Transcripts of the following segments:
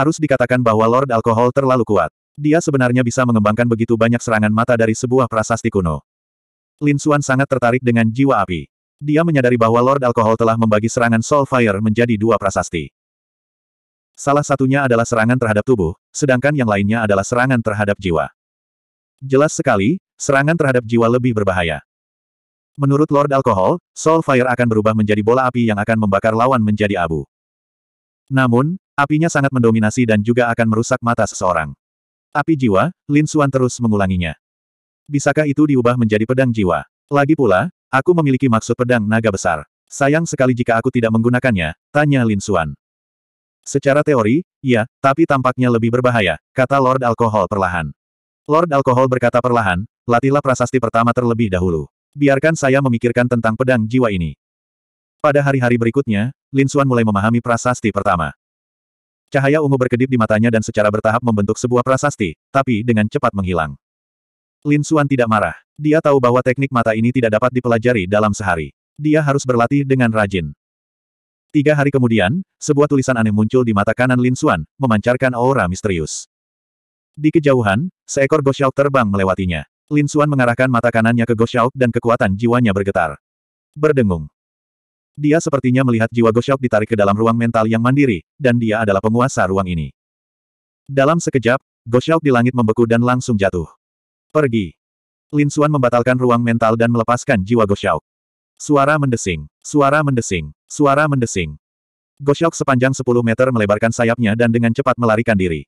Harus dikatakan bahwa Lord Alkohol terlalu kuat. Dia sebenarnya bisa mengembangkan begitu banyak serangan mata dari sebuah prasasti kuno. Lin Xuan sangat tertarik dengan jiwa api. Dia menyadari bahwa Lord Alkohol telah membagi serangan Soul Fire menjadi dua prasasti. Salah satunya adalah serangan terhadap tubuh, sedangkan yang lainnya adalah serangan terhadap jiwa. Jelas sekali, serangan terhadap jiwa lebih berbahaya. Menurut Lord Alkohol, Soul Fire akan berubah menjadi bola api yang akan membakar lawan menjadi abu. Namun, Apinya sangat mendominasi dan juga akan merusak mata seseorang. Api jiwa, Lin Xuan terus mengulanginya. Bisakah itu diubah menjadi pedang jiwa? Lagi pula, aku memiliki maksud pedang naga besar. Sayang sekali jika aku tidak menggunakannya, tanya Lin Xuan. Secara teori, ya, tapi tampaknya lebih berbahaya, kata Lord Alkohol perlahan. Lord Alkohol berkata perlahan, latihlah prasasti pertama terlebih dahulu. Biarkan saya memikirkan tentang pedang jiwa ini. Pada hari-hari berikutnya, Lin Xuan mulai memahami prasasti pertama. Cahaya ungu berkedip di matanya dan secara bertahap membentuk sebuah prasasti, tapi dengan cepat menghilang. Lin Xuan tidak marah. Dia tahu bahwa teknik mata ini tidak dapat dipelajari dalam sehari. Dia harus berlatih dengan rajin. Tiga hari kemudian, sebuah tulisan aneh muncul di mata kanan Lin Xuan, memancarkan aura misterius. Di kejauhan, seekor Goshauk terbang melewatinya. Lin Xuan mengarahkan mata kanannya ke Goshauk dan kekuatan jiwanya bergetar. Berdengung. Dia sepertinya melihat jiwa Goshok ditarik ke dalam ruang mental yang mandiri, dan dia adalah penguasa ruang ini. Dalam sekejap, Goshok di langit membeku dan langsung jatuh. Pergi. Lin Xuan membatalkan ruang mental dan melepaskan jiwa Goshok. Suara mendesing, suara mendesing, suara mendesing. Goshok sepanjang 10 meter melebarkan sayapnya dan dengan cepat melarikan diri.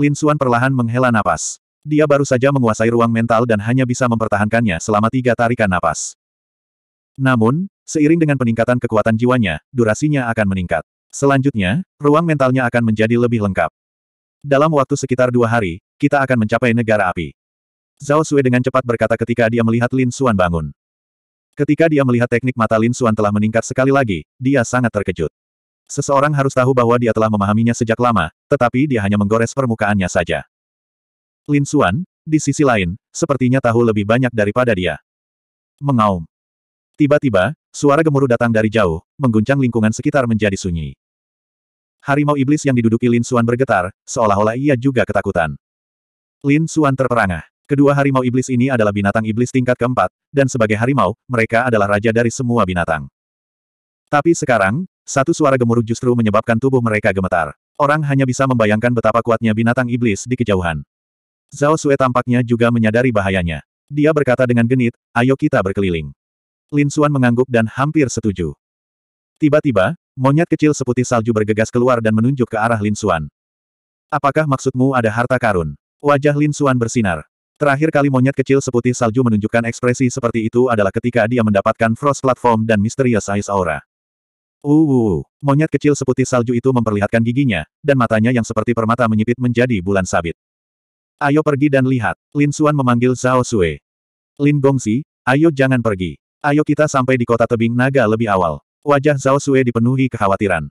Lin Xuan perlahan menghela napas. Dia baru saja menguasai ruang mental dan hanya bisa mempertahankannya selama tiga tarikan napas. Namun, Seiring dengan peningkatan kekuatan jiwanya, durasinya akan meningkat. Selanjutnya, ruang mentalnya akan menjadi lebih lengkap. Dalam waktu sekitar dua hari, kita akan mencapai negara api. Zhao Sui dengan cepat berkata ketika dia melihat Lin Xuan bangun. Ketika dia melihat teknik mata Lin Xuan telah meningkat sekali lagi, dia sangat terkejut. Seseorang harus tahu bahwa dia telah memahaminya sejak lama, tetapi dia hanya menggores permukaannya saja. Lin Xuan, di sisi lain, sepertinya tahu lebih banyak daripada dia. Mengaum. Tiba-tiba, suara gemuruh datang dari jauh, mengguncang lingkungan sekitar menjadi sunyi. Harimau iblis yang diduduki Lin Xuan bergetar, seolah-olah ia juga ketakutan. Lin Xuan terperangah. Kedua harimau iblis ini adalah binatang iblis tingkat keempat, dan sebagai harimau, mereka adalah raja dari semua binatang. Tapi sekarang, satu suara gemuruh justru menyebabkan tubuh mereka gemetar. Orang hanya bisa membayangkan betapa kuatnya binatang iblis di kejauhan. Zhao Sue tampaknya juga menyadari bahayanya. Dia berkata dengan genit, ayo kita berkeliling. Lin Suan mengangguk dan hampir setuju. Tiba-tiba, monyet kecil seputih salju bergegas keluar dan menunjuk ke arah Lin Suan. Apakah maksudmu ada harta karun? Wajah Lin Suan bersinar. Terakhir kali monyet kecil seputih salju menunjukkan ekspresi seperti itu adalah ketika dia mendapatkan Frost Platform dan Mysterious Ice Aura. Uh, monyet kecil seputih salju itu memperlihatkan giginya, dan matanya yang seperti permata menyipit menjadi bulan sabit. Ayo pergi dan lihat, Lin Suan memanggil Zhao Sui. Lin Gongsi, ayo jangan pergi. Ayo kita sampai di kota tebing naga lebih awal. Wajah Zhao Sue dipenuhi kekhawatiran.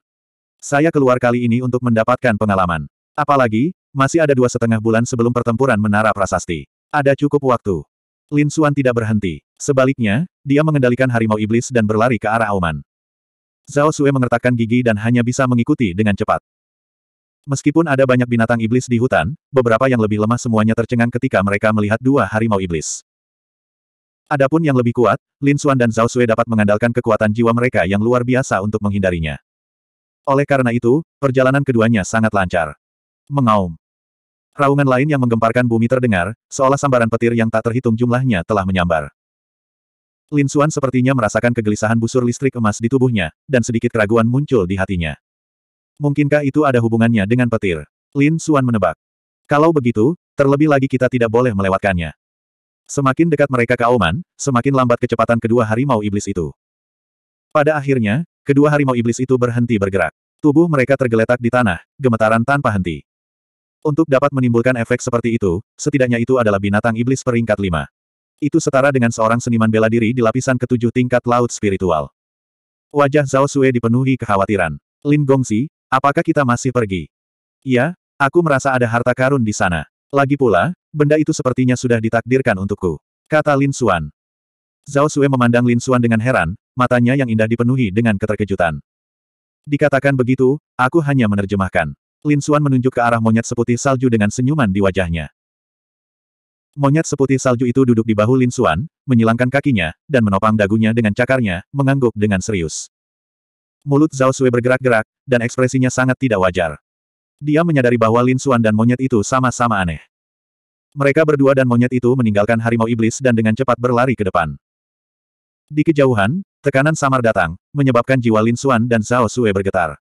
Saya keluar kali ini untuk mendapatkan pengalaman. Apalagi, masih ada dua setengah bulan sebelum pertempuran Menara Prasasti. Ada cukup waktu. Lin Xuan tidak berhenti. Sebaliknya, dia mengendalikan harimau iblis dan berlari ke arah Auman. Zhao Sue mengertakkan gigi dan hanya bisa mengikuti dengan cepat. Meskipun ada banyak binatang iblis di hutan, beberapa yang lebih lemah semuanya tercengang ketika mereka melihat dua harimau iblis. Adapun yang lebih kuat, Lin Xuan dan Zhao Sui dapat mengandalkan kekuatan jiwa mereka yang luar biasa untuk menghindarinya. Oleh karena itu, perjalanan keduanya sangat lancar. Mengaum. Raungan lain yang menggemparkan bumi terdengar, seolah sambaran petir yang tak terhitung jumlahnya telah menyambar. Lin Xuan sepertinya merasakan kegelisahan busur listrik emas di tubuhnya, dan sedikit keraguan muncul di hatinya. Mungkinkah itu ada hubungannya dengan petir? Lin Xuan menebak. Kalau begitu, terlebih lagi kita tidak boleh melewatkannya. Semakin dekat mereka ke Auman, semakin lambat kecepatan kedua harimau iblis itu. Pada akhirnya, kedua harimau iblis itu berhenti bergerak. Tubuh mereka tergeletak di tanah, gemetaran tanpa henti. Untuk dapat menimbulkan efek seperti itu, setidaknya itu adalah binatang iblis peringkat lima. Itu setara dengan seorang seniman bela diri di lapisan ketujuh tingkat laut spiritual. Wajah Zhao Sue dipenuhi kekhawatiran. Lin Gongsi, apakah kita masih pergi? Iya, aku merasa ada harta karun di sana. Lagi pula, benda itu sepertinya sudah ditakdirkan untukku. Kata Lin Xuan. Zhao Sue memandang Lin Xuan dengan heran, matanya yang indah dipenuhi dengan keterkejutan. Dikatakan begitu, aku hanya menerjemahkan. Lin Xuan menunjuk ke arah monyet seputih salju dengan senyuman di wajahnya. Monyet seputih salju itu duduk di bahu Lin Xuan, menyilangkan kakinya, dan menopang dagunya dengan cakarnya, mengangguk dengan serius. Mulut Zhao Sui bergerak-gerak, dan ekspresinya sangat tidak wajar. Dia menyadari bahwa Lin Xuan dan monyet itu sama-sama aneh. Mereka berdua dan monyet itu meninggalkan harimau iblis dan dengan cepat berlari ke depan. Di kejauhan, tekanan samar datang, menyebabkan jiwa Lin Xuan dan Zhao Sue bergetar.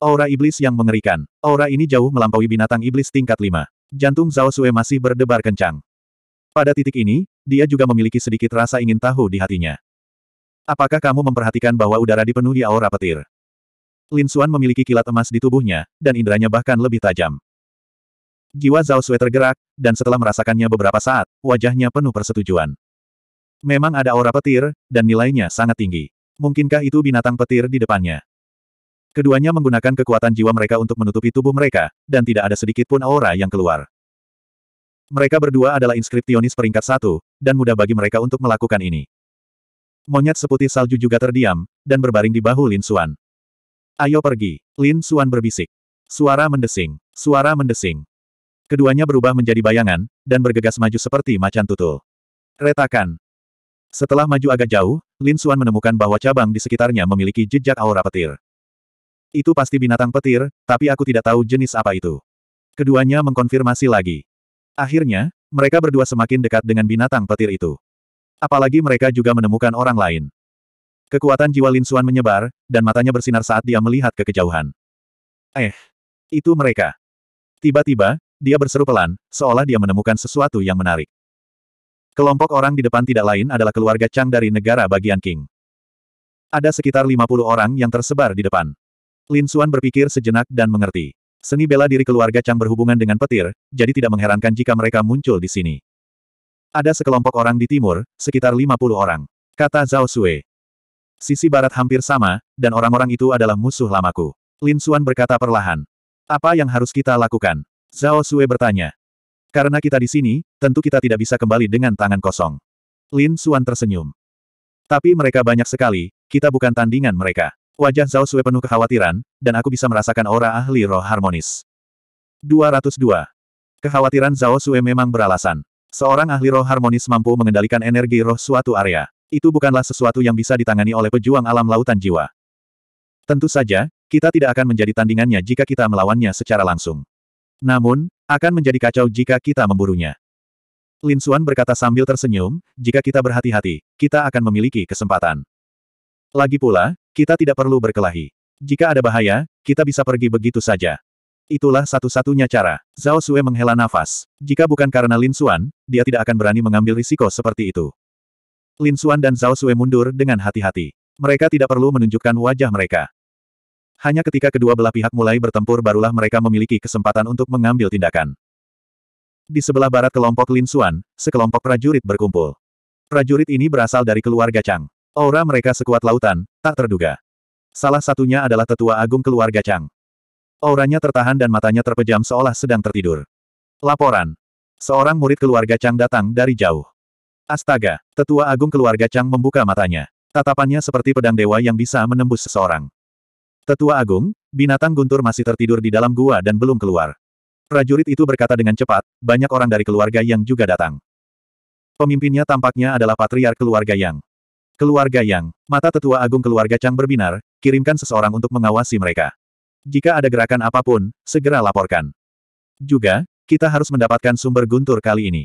Aura iblis yang mengerikan. Aura ini jauh melampaui binatang iblis tingkat 5. Jantung Zhao Sue masih berdebar kencang. Pada titik ini, dia juga memiliki sedikit rasa ingin tahu di hatinya. Apakah kamu memperhatikan bahwa udara dipenuhi aura petir? Lin Xuan memiliki kilat emas di tubuhnya, dan inderanya bahkan lebih tajam. Jiwa Zhao Sui tergerak, dan setelah merasakannya beberapa saat, wajahnya penuh persetujuan. Memang ada aura petir, dan nilainya sangat tinggi. Mungkinkah itu binatang petir di depannya? Keduanya menggunakan kekuatan jiwa mereka untuk menutupi tubuh mereka, dan tidak ada sedikit pun aura yang keluar. Mereka berdua adalah inskriptionis peringkat satu, dan mudah bagi mereka untuk melakukan ini. Monyet seputih salju juga terdiam, dan berbaring di bahu Lin Xuan. Ayo pergi, Lin Suan berbisik. Suara mendesing, suara mendesing. Keduanya berubah menjadi bayangan, dan bergegas maju seperti macan tutul. Retakan. Setelah maju agak jauh, Lin Suan menemukan bahwa cabang di sekitarnya memiliki jejak aura petir. Itu pasti binatang petir, tapi aku tidak tahu jenis apa itu. Keduanya mengkonfirmasi lagi. Akhirnya, mereka berdua semakin dekat dengan binatang petir itu. Apalagi mereka juga menemukan orang lain. Kekuatan jiwa Lin Xuan menyebar, dan matanya bersinar saat dia melihat ke kejauhan. Eh, itu mereka. Tiba-tiba, dia berseru pelan, seolah dia menemukan sesuatu yang menarik. Kelompok orang di depan tidak lain adalah keluarga Chang dari negara bagian King. Ada sekitar 50 orang yang tersebar di depan. Lin Xuan berpikir sejenak dan mengerti. Seni bela diri keluarga Chang berhubungan dengan petir, jadi tidak mengherankan jika mereka muncul di sini. Ada sekelompok orang di timur, sekitar 50 orang. Kata Zhao Sui. Sisi barat hampir sama, dan orang-orang itu adalah musuh lamaku. Lin Xuan berkata perlahan. Apa yang harus kita lakukan? Zhao Sue bertanya. Karena kita di sini, tentu kita tidak bisa kembali dengan tangan kosong. Lin Xuan tersenyum. Tapi mereka banyak sekali, kita bukan tandingan mereka. Wajah Zhao Sue penuh kekhawatiran, dan aku bisa merasakan aura ahli roh harmonis. 202. Kekhawatiran Zhao Sue memang beralasan. Seorang ahli roh harmonis mampu mengendalikan energi roh suatu area. Itu bukanlah sesuatu yang bisa ditangani oleh pejuang alam lautan jiwa. Tentu saja, kita tidak akan menjadi tandingannya jika kita melawannya secara langsung. Namun, akan menjadi kacau jika kita memburunya. Lin Xuan berkata sambil tersenyum, jika kita berhati-hati, kita akan memiliki kesempatan. Lagi pula, kita tidak perlu berkelahi. Jika ada bahaya, kita bisa pergi begitu saja. Itulah satu-satunya cara. Zhao Sue menghela nafas. Jika bukan karena Lin Xuan, dia tidak akan berani mengambil risiko seperti itu. Lin Xuan dan Zhao Sui mundur dengan hati-hati. Mereka tidak perlu menunjukkan wajah mereka. Hanya ketika kedua belah pihak mulai bertempur barulah mereka memiliki kesempatan untuk mengambil tindakan. Di sebelah barat kelompok Lin Xuan, sekelompok prajurit berkumpul. Prajurit ini berasal dari keluarga Chang. Aura mereka sekuat lautan, tak terduga. Salah satunya adalah tetua agung keluarga Chang. Auranya tertahan dan matanya terpejam seolah sedang tertidur. Laporan. Seorang murid keluarga Chang datang dari jauh. Astaga, tetua agung keluarga Chang membuka matanya. Tatapannya seperti pedang dewa yang bisa menembus seseorang. Tetua agung, binatang guntur masih tertidur di dalam gua dan belum keluar. Prajurit itu berkata dengan cepat, banyak orang dari keluarga yang juga datang. Pemimpinnya tampaknya adalah patriar keluarga Yang. Keluarga Yang, mata tetua agung keluarga Chang berbinar, kirimkan seseorang untuk mengawasi mereka. Jika ada gerakan apapun, segera laporkan. Juga, kita harus mendapatkan sumber guntur kali ini.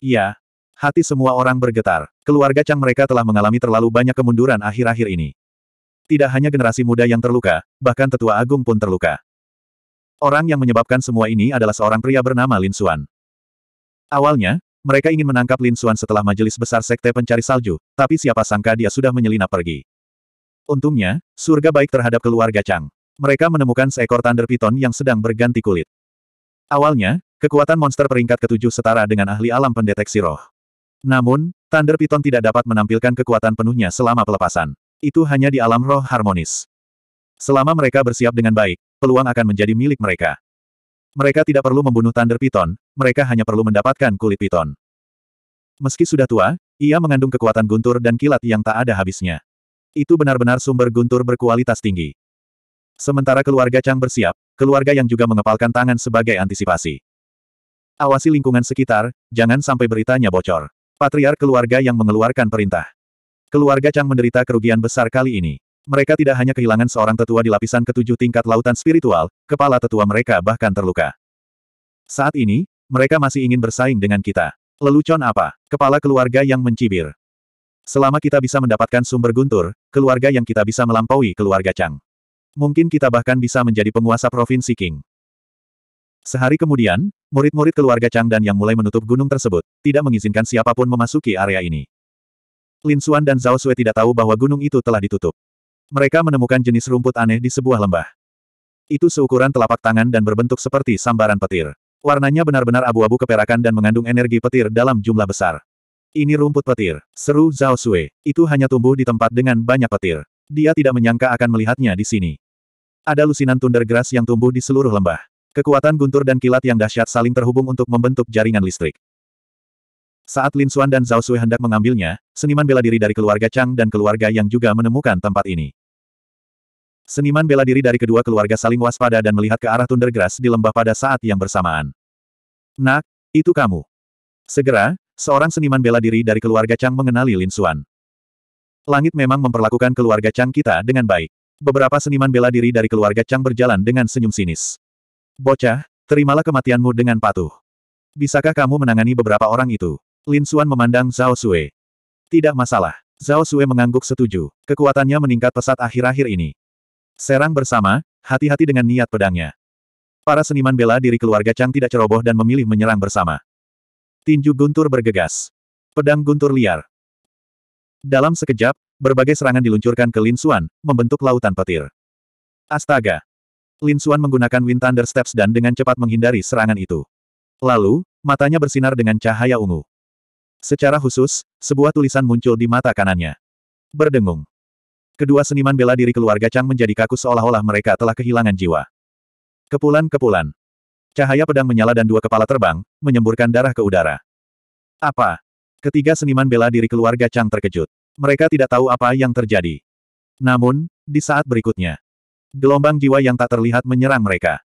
Ya, Hati semua orang bergetar. Keluarga Chang mereka telah mengalami terlalu banyak kemunduran akhir-akhir ini. Tidak hanya generasi muda yang terluka, bahkan tetua agung pun terluka. Orang yang menyebabkan semua ini adalah seorang pria bernama Lin Xuan. Awalnya, mereka ingin menangkap Lin Xuan setelah majelis besar sekte pencari salju, tapi siapa sangka dia sudah menyelinap pergi. Untungnya, surga baik terhadap keluarga Chang. Mereka menemukan seekor Thunder Python yang sedang berganti kulit. Awalnya, kekuatan monster peringkat ketujuh setara dengan ahli alam pendeteksi roh. Namun, Thunder Piton tidak dapat menampilkan kekuatan penuhnya selama pelepasan. Itu hanya di alam roh harmonis. Selama mereka bersiap dengan baik, peluang akan menjadi milik mereka. Mereka tidak perlu membunuh Thunder Piton, mereka hanya perlu mendapatkan kulit Piton. Meski sudah tua, ia mengandung kekuatan guntur dan kilat yang tak ada habisnya. Itu benar-benar sumber guntur berkualitas tinggi. Sementara keluarga Chang bersiap, keluarga yang juga mengepalkan tangan sebagai antisipasi. Awasi lingkungan sekitar, jangan sampai beritanya bocor. Patriar keluarga yang mengeluarkan perintah. Keluarga Chang menderita kerugian besar kali ini. Mereka tidak hanya kehilangan seorang tetua di lapisan ketujuh tingkat lautan spiritual, kepala tetua mereka bahkan terluka. Saat ini, mereka masih ingin bersaing dengan kita. Lelucon apa? Kepala keluarga yang mencibir. Selama kita bisa mendapatkan sumber guntur, keluarga yang kita bisa melampaui keluarga Chang. Mungkin kita bahkan bisa menjadi penguasa provinsi King. Sehari kemudian, murid-murid keluarga Chang dan yang mulai menutup gunung tersebut, tidak mengizinkan siapapun memasuki area ini. Lin Xuan dan Zhao Sui tidak tahu bahwa gunung itu telah ditutup. Mereka menemukan jenis rumput aneh di sebuah lembah. Itu seukuran telapak tangan dan berbentuk seperti sambaran petir. Warnanya benar-benar abu-abu keperakan dan mengandung energi petir dalam jumlah besar. Ini rumput petir, seru Zhao Sui. Itu hanya tumbuh di tempat dengan banyak petir. Dia tidak menyangka akan melihatnya di sini. Ada lusinan grass yang tumbuh di seluruh lembah. Kekuatan guntur dan kilat yang dahsyat saling terhubung untuk membentuk jaringan listrik. Saat Lin Xuan dan Zhao Sui hendak mengambilnya, seniman bela diri dari keluarga Chang dan keluarga yang juga menemukan tempat ini. Seniman bela diri dari kedua keluarga saling waspada dan melihat ke arah Thundergrass di lembah pada saat yang bersamaan. Nak, itu kamu. Segera, seorang seniman bela diri dari keluarga Chang mengenali Lin Xuan. Langit memang memperlakukan keluarga Chang kita dengan baik. Beberapa seniman bela diri dari keluarga Chang berjalan dengan senyum sinis. Bocah, terimalah kematianmu dengan patuh. Bisakah kamu menangani beberapa orang itu? Lin Xuan memandang Zhao Sui. Tidak masalah. Zhao Sui mengangguk setuju. Kekuatannya meningkat pesat akhir-akhir ini. Serang bersama, hati-hati dengan niat pedangnya. Para seniman bela diri keluarga Chang tidak ceroboh dan memilih menyerang bersama. Tinju guntur bergegas. Pedang guntur liar. Dalam sekejap, berbagai serangan diluncurkan ke Lin Xuan, membentuk lautan petir. Astaga! Lin Xuan menggunakan Wind Thunder Steps dan dengan cepat menghindari serangan itu. Lalu, matanya bersinar dengan cahaya ungu. Secara khusus, sebuah tulisan muncul di mata kanannya. Berdengung. Kedua seniman bela diri keluarga Chang menjadi kaku seolah-olah mereka telah kehilangan jiwa. Kepulan-kepulan. Cahaya pedang menyala dan dua kepala terbang, menyemburkan darah ke udara. Apa? Ketiga seniman bela diri keluarga Chang terkejut. Mereka tidak tahu apa yang terjadi. Namun, di saat berikutnya, gelombang jiwa yang tak terlihat menyerang mereka.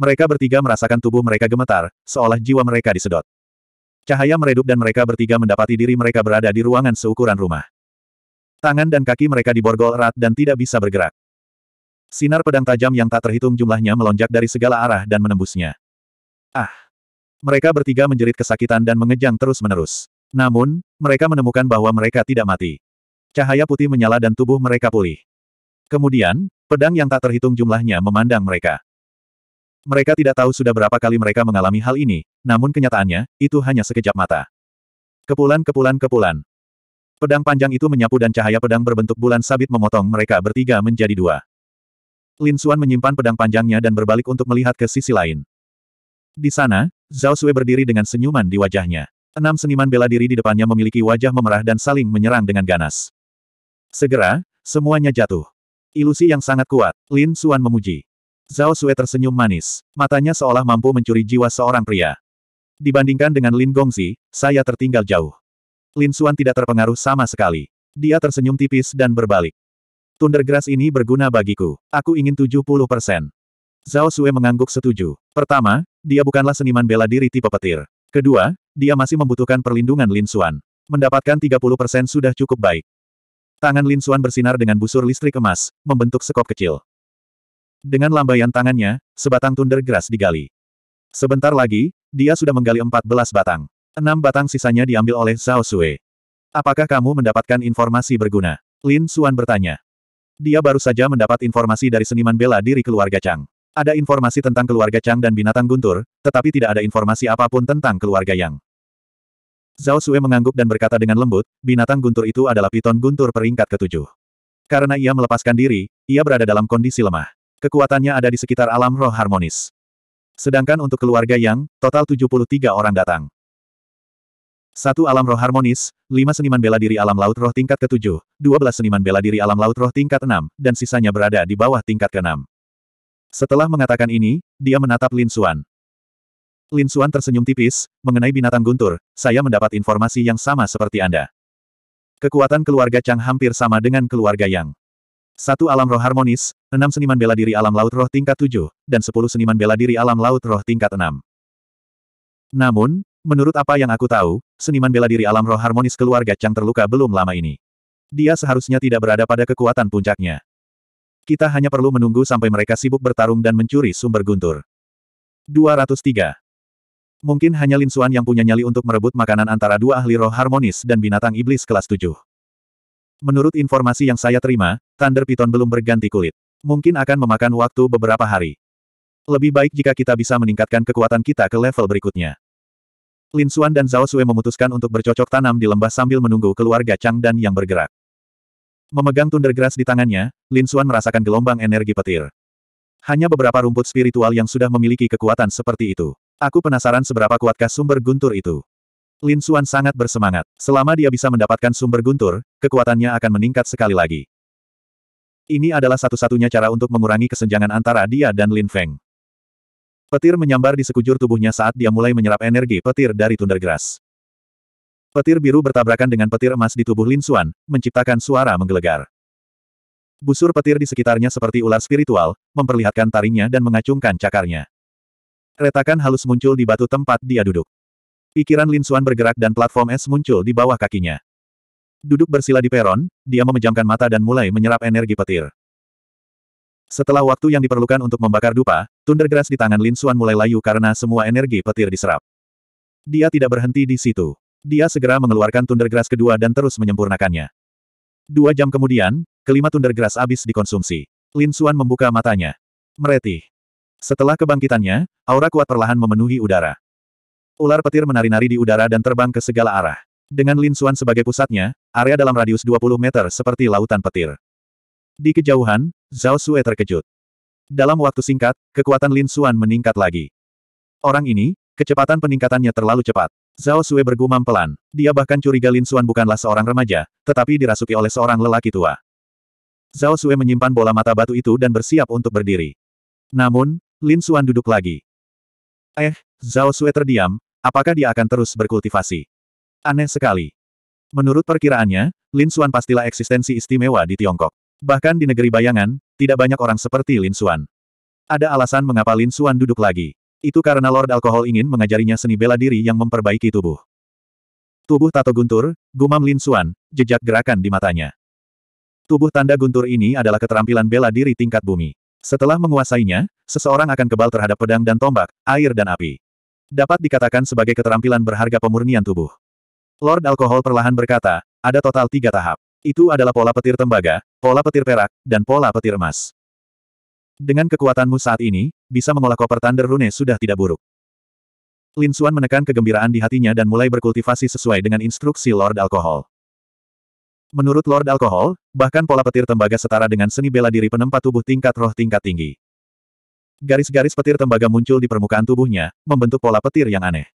Mereka bertiga merasakan tubuh mereka gemetar, seolah jiwa mereka disedot. Cahaya meredup dan mereka bertiga mendapati diri mereka berada di ruangan seukuran rumah. Tangan dan kaki mereka diborgol erat dan tidak bisa bergerak. Sinar pedang tajam yang tak terhitung jumlahnya melonjak dari segala arah dan menembusnya. Ah! Mereka bertiga menjerit kesakitan dan mengejang terus-menerus. Namun, mereka menemukan bahwa mereka tidak mati. Cahaya putih menyala dan tubuh mereka pulih. Kemudian, pedang yang tak terhitung jumlahnya memandang mereka. Mereka tidak tahu sudah berapa kali mereka mengalami hal ini, namun kenyataannya, itu hanya sekejap mata. Kepulan kepulan kepulan. Pedang panjang itu menyapu dan cahaya pedang berbentuk bulan sabit memotong mereka bertiga menjadi dua. Lin Xuan menyimpan pedang panjangnya dan berbalik untuk melihat ke sisi lain. Di sana, Zhao Sui berdiri dengan senyuman di wajahnya. Enam seniman bela diri di depannya memiliki wajah memerah dan saling menyerang dengan ganas. Segera, semuanya jatuh. Ilusi yang sangat kuat, Lin Xuan memuji. Zhao Sue tersenyum manis. Matanya seolah mampu mencuri jiwa seorang pria. Dibandingkan dengan Lin Gongzi, saya tertinggal jauh. Lin Xuan tidak terpengaruh sama sekali. Dia tersenyum tipis dan berbalik. Tundergrass ini berguna bagiku. Aku ingin 70 persen. Zhao Sue mengangguk setuju. Pertama, dia bukanlah seniman bela diri tipe petir. Kedua, dia masih membutuhkan perlindungan Lin Xuan. Mendapatkan 30% sudah cukup baik. Tangan Lin Xuan bersinar dengan busur listrik emas, membentuk sekop kecil. Dengan lambaian tangannya, sebatang tunder grass digali. Sebentar lagi, dia sudah menggali 14 batang. Enam batang sisanya diambil oleh Zhao Sui. Apakah kamu mendapatkan informasi berguna? Lin Xuan bertanya. Dia baru saja mendapat informasi dari seniman bela diri keluarga Chang. Ada informasi tentang keluarga Chang dan binatang guntur, tetapi tidak ada informasi apapun tentang keluarga Yang. Zhao Sui mengangguk dan berkata dengan lembut, binatang guntur itu adalah piton guntur peringkat ketujuh. Karena ia melepaskan diri, ia berada dalam kondisi lemah. Kekuatannya ada di sekitar alam roh harmonis. Sedangkan untuk keluarga Yang, total 73 orang datang. Satu alam roh harmonis, lima seniman bela diri alam laut roh tingkat ke-7, belas seniman bela diri alam laut roh tingkat 6, dan sisanya berada di bawah tingkat ke-6. Setelah mengatakan ini, dia menatap Lin Xuan. Lin Xuan tersenyum tipis, mengenai binatang guntur, saya mendapat informasi yang sama seperti Anda. Kekuatan keluarga Chang hampir sama dengan keluarga Yang. Satu alam roh harmonis, enam seniman bela diri alam laut roh tingkat tujuh, dan sepuluh seniman bela diri alam laut roh tingkat enam. Namun, menurut apa yang aku tahu, seniman bela diri alam roh harmonis keluarga Chang terluka belum lama ini. Dia seharusnya tidak berada pada kekuatan puncaknya. Kita hanya perlu menunggu sampai mereka sibuk bertarung dan mencuri sumber guntur. 203. Mungkin hanya Lin Suan yang punya nyali untuk merebut makanan antara dua ahli roh harmonis dan binatang iblis kelas tujuh. Menurut informasi yang saya terima, Thunder Python belum berganti kulit. Mungkin akan memakan waktu beberapa hari. Lebih baik jika kita bisa meningkatkan kekuatan kita ke level berikutnya. Lin Xuan dan Zhao Sui memutuskan untuk bercocok tanam di lembah sambil menunggu keluarga Chang Dan yang bergerak. Memegang tunder grass di tangannya, Lin Xuan merasakan gelombang energi petir. Hanya beberapa rumput spiritual yang sudah memiliki kekuatan seperti itu. Aku penasaran seberapa kuatkah sumber guntur itu. Lin Xuan sangat bersemangat. Selama dia bisa mendapatkan sumber guntur, kekuatannya akan meningkat sekali lagi. Ini adalah satu-satunya cara untuk mengurangi kesenjangan antara dia dan Lin Feng. Petir menyambar di sekujur tubuhnya saat dia mulai menyerap energi petir dari Thundergrass. Petir biru bertabrakan dengan petir emas di tubuh Lin Xuan, menciptakan suara menggelegar. Busur petir di sekitarnya seperti ular spiritual, memperlihatkan taringnya dan mengacungkan cakarnya. Retakan halus muncul di batu tempat dia duduk. Pikiran Lin Xuan bergerak dan platform es muncul di bawah kakinya. Duduk bersila di peron, dia memejamkan mata dan mulai menyerap energi petir. Setelah waktu yang diperlukan untuk membakar dupa, Thundergrass di tangan Lin Xuan mulai layu karena semua energi petir diserap. Dia tidak berhenti di situ. Dia segera mengeluarkan Thundergrass kedua dan terus menyempurnakannya. Dua jam kemudian, kelima Thundergrass habis dikonsumsi. Lin Xuan membuka matanya. Meretih. Setelah kebangkitannya, aura kuat perlahan memenuhi udara. Ular petir menari-nari di udara dan terbang ke segala arah. Dengan Lin Xuan sebagai pusatnya, area dalam radius 20 meter seperti lautan petir. Di kejauhan, Zhao Sue terkejut. Dalam waktu singkat, kekuatan Lin Xuan meningkat lagi. Orang ini, kecepatan peningkatannya terlalu cepat. Zhao Sue bergumam pelan. Dia bahkan curiga Lin Xuan bukanlah seorang remaja, tetapi dirasuki oleh seorang lelaki tua. Zhao Sue menyimpan bola mata batu itu dan bersiap untuk berdiri. Namun, Lin Xuan duduk lagi. Eh, Zhao Sue terdiam, Apakah dia akan terus berkultivasi? Aneh sekali. Menurut perkiraannya, Lin Xuan pastilah eksistensi istimewa di Tiongkok. Bahkan di negeri bayangan, tidak banyak orang seperti Lin Xuan. Ada alasan mengapa Lin Xuan duduk lagi. Itu karena Lord Alkohol ingin mengajarinya seni bela diri yang memperbaiki tubuh. Tubuh tato guntur, gumam Lin Xuan, jejak gerakan di matanya. Tubuh tanda guntur ini adalah keterampilan bela diri tingkat bumi. Setelah menguasainya, seseorang akan kebal terhadap pedang dan tombak, air dan api. Dapat dikatakan sebagai keterampilan berharga pemurnian tubuh. Lord Alkohol perlahan berkata, ada total tiga tahap. Itu adalah pola petir tembaga, pola petir perak, dan pola petir emas. Dengan kekuatanmu saat ini, bisa mengolah koper Thunder Rune sudah tidak buruk. Lin Xuan menekan kegembiraan di hatinya dan mulai berkultivasi sesuai dengan instruksi Lord Alkohol. Menurut Lord Alkohol, bahkan pola petir tembaga setara dengan seni bela diri penempat tubuh tingkat roh tingkat tinggi. Garis-garis petir tembaga muncul di permukaan tubuhnya, membentuk pola petir yang aneh.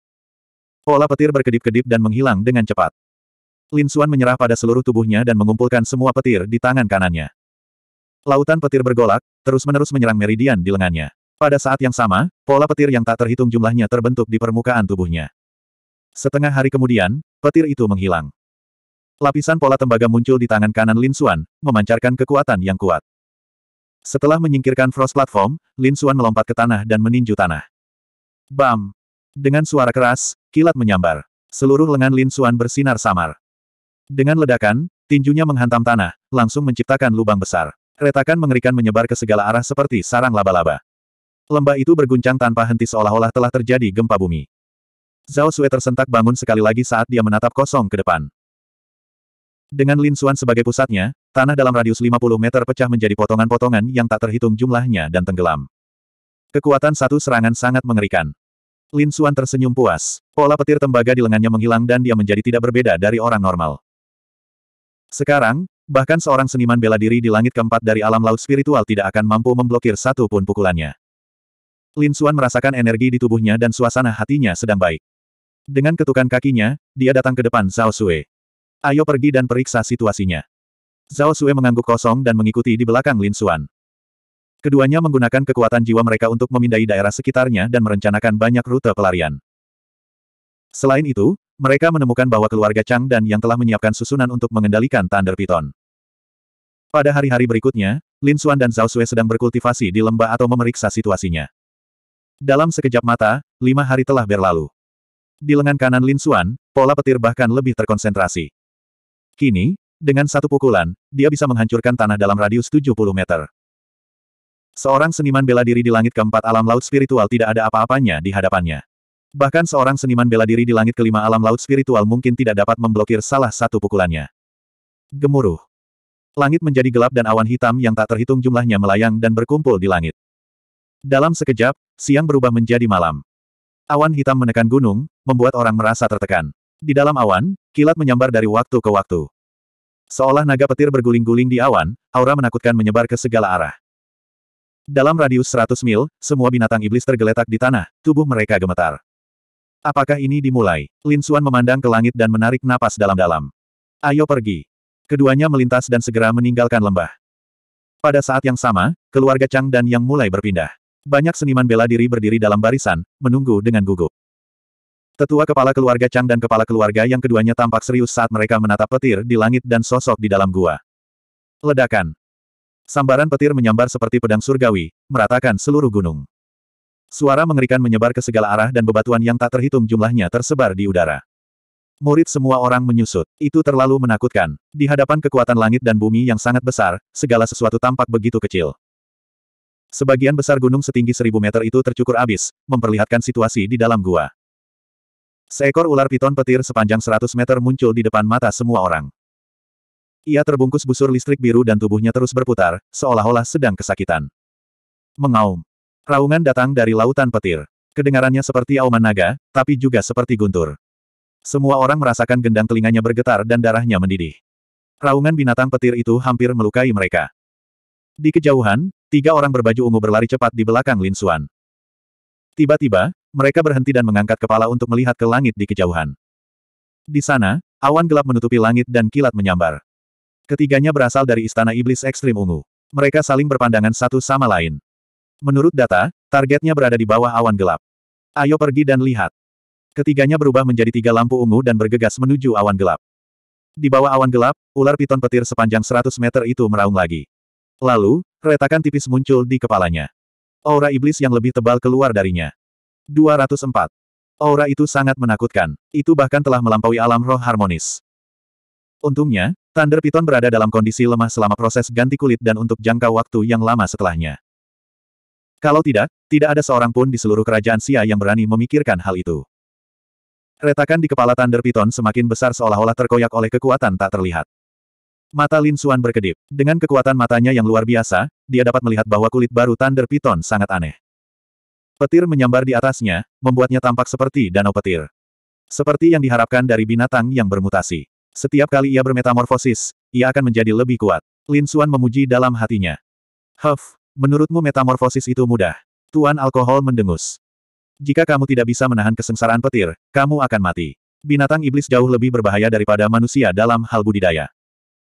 Pola petir berkedip-kedip dan menghilang dengan cepat. Lin Xuan menyerah pada seluruh tubuhnya dan mengumpulkan semua petir di tangan kanannya. Lautan petir bergolak, terus-menerus menyerang meridian di lengannya. Pada saat yang sama, pola petir yang tak terhitung jumlahnya terbentuk di permukaan tubuhnya. Setengah hari kemudian, petir itu menghilang. Lapisan pola tembaga muncul di tangan kanan Lin Xuan, memancarkan kekuatan yang kuat. Setelah menyingkirkan Frost Platform, Lin Xuan melompat ke tanah dan meninju tanah. Bam! Dengan suara keras, kilat menyambar. Seluruh lengan Lin Xuan bersinar samar. Dengan ledakan, tinjunya menghantam tanah, langsung menciptakan lubang besar. Retakan mengerikan menyebar ke segala arah seperti sarang laba-laba. Lembah itu berguncang tanpa henti seolah-olah telah terjadi gempa bumi. Zhao Sui tersentak bangun sekali lagi saat dia menatap kosong ke depan. Dengan Lin Xuan sebagai pusatnya, tanah dalam radius 50 meter pecah menjadi potongan-potongan yang tak terhitung jumlahnya dan tenggelam. Kekuatan satu serangan sangat mengerikan. Lin Xuan tersenyum puas. Pola petir tembaga di lengannya menghilang dan dia menjadi tidak berbeda dari orang normal. Sekarang, bahkan seorang seniman bela diri di langit keempat dari alam laut spiritual tidak akan mampu memblokir satu pun pukulannya. Lin Xuan merasakan energi di tubuhnya dan suasana hatinya sedang baik. Dengan ketukan kakinya, dia datang ke depan Zhao Sui. Ayo pergi dan periksa situasinya. Zhao Sue mengangguk kosong dan mengikuti di belakang Lin Xuan. Keduanya menggunakan kekuatan jiwa mereka untuk memindai daerah sekitarnya dan merencanakan banyak rute pelarian. Selain itu, mereka menemukan bahwa keluarga Chang dan yang telah menyiapkan susunan untuk mengendalikan Thunder Python. Pada hari-hari berikutnya, Lin Xuan dan Zhao Sue sedang berkultivasi di lembah atau memeriksa situasinya. Dalam sekejap mata, lima hari telah berlalu. Di lengan kanan Lin Xuan, pola petir bahkan lebih terkonsentrasi. Kini, dengan satu pukulan, dia bisa menghancurkan tanah dalam radius 70 meter. Seorang seniman bela diri di langit keempat alam laut spiritual tidak ada apa-apanya di hadapannya. Bahkan seorang seniman bela diri di langit kelima alam laut spiritual mungkin tidak dapat memblokir salah satu pukulannya. Gemuruh. Langit menjadi gelap dan awan hitam yang tak terhitung jumlahnya melayang dan berkumpul di langit. Dalam sekejap, siang berubah menjadi malam. Awan hitam menekan gunung, membuat orang merasa tertekan. Di dalam awan, kilat menyambar dari waktu ke waktu. Seolah naga petir berguling-guling di awan, aura menakutkan menyebar ke segala arah. Dalam radius 100 mil, semua binatang iblis tergeletak di tanah, tubuh mereka gemetar. Apakah ini dimulai? Lin Xuan memandang ke langit dan menarik napas dalam-dalam. Ayo pergi. Keduanya melintas dan segera meninggalkan lembah. Pada saat yang sama, keluarga Chang dan Yang mulai berpindah. Banyak seniman bela diri berdiri dalam barisan, menunggu dengan gugup. Tetua kepala keluarga Chang dan kepala keluarga yang keduanya tampak serius saat mereka menatap petir di langit dan sosok di dalam gua. Ledakan. Sambaran petir menyambar seperti pedang surgawi, meratakan seluruh gunung. Suara mengerikan menyebar ke segala arah dan bebatuan yang tak terhitung jumlahnya tersebar di udara. Murid semua orang menyusut. Itu terlalu menakutkan. Di hadapan kekuatan langit dan bumi yang sangat besar, segala sesuatu tampak begitu kecil. Sebagian besar gunung setinggi seribu meter itu tercukur abis, memperlihatkan situasi di dalam gua. Seekor ular piton petir sepanjang 100 meter muncul di depan mata semua orang. Ia terbungkus busur listrik biru dan tubuhnya terus berputar, seolah-olah sedang kesakitan. Mengaum. Raungan datang dari lautan petir. Kedengarannya seperti auman naga, tapi juga seperti guntur. Semua orang merasakan gendang telinganya bergetar dan darahnya mendidih. Raungan binatang petir itu hampir melukai mereka. Di kejauhan, tiga orang berbaju ungu berlari cepat di belakang Lin Xuan. Tiba-tiba, mereka berhenti dan mengangkat kepala untuk melihat ke langit di kejauhan. Di sana, awan gelap menutupi langit dan kilat menyambar. Ketiganya berasal dari Istana Iblis Ekstrim Ungu. Mereka saling berpandangan satu sama lain. Menurut data, targetnya berada di bawah awan gelap. Ayo pergi dan lihat. Ketiganya berubah menjadi tiga lampu ungu dan bergegas menuju awan gelap. Di bawah awan gelap, ular piton petir sepanjang 100 meter itu meraung lagi. Lalu, retakan tipis muncul di kepalanya. Aura iblis yang lebih tebal keluar darinya. 204. Aura itu sangat menakutkan. Itu bahkan telah melampaui alam roh harmonis. Untungnya, Thunder Piton berada dalam kondisi lemah selama proses ganti kulit dan untuk jangka waktu yang lama setelahnya. Kalau tidak, tidak ada seorang pun di seluruh kerajaan Sia yang berani memikirkan hal itu. Retakan di kepala Thunder Piton semakin besar seolah-olah terkoyak oleh kekuatan tak terlihat. Mata Lin Xuan berkedip. Dengan kekuatan matanya yang luar biasa, dia dapat melihat bahwa kulit baru Thunder Piton sangat aneh. Petir menyambar di atasnya, membuatnya tampak seperti danau petir. Seperti yang diharapkan dari binatang yang bermutasi. Setiap kali ia bermetamorfosis, ia akan menjadi lebih kuat. Lin Suan memuji dalam hatinya. Huff, menurutmu metamorfosis itu mudah? Tuan alkohol mendengus. Jika kamu tidak bisa menahan kesengsaraan petir, kamu akan mati. Binatang iblis jauh lebih berbahaya daripada manusia dalam hal budidaya.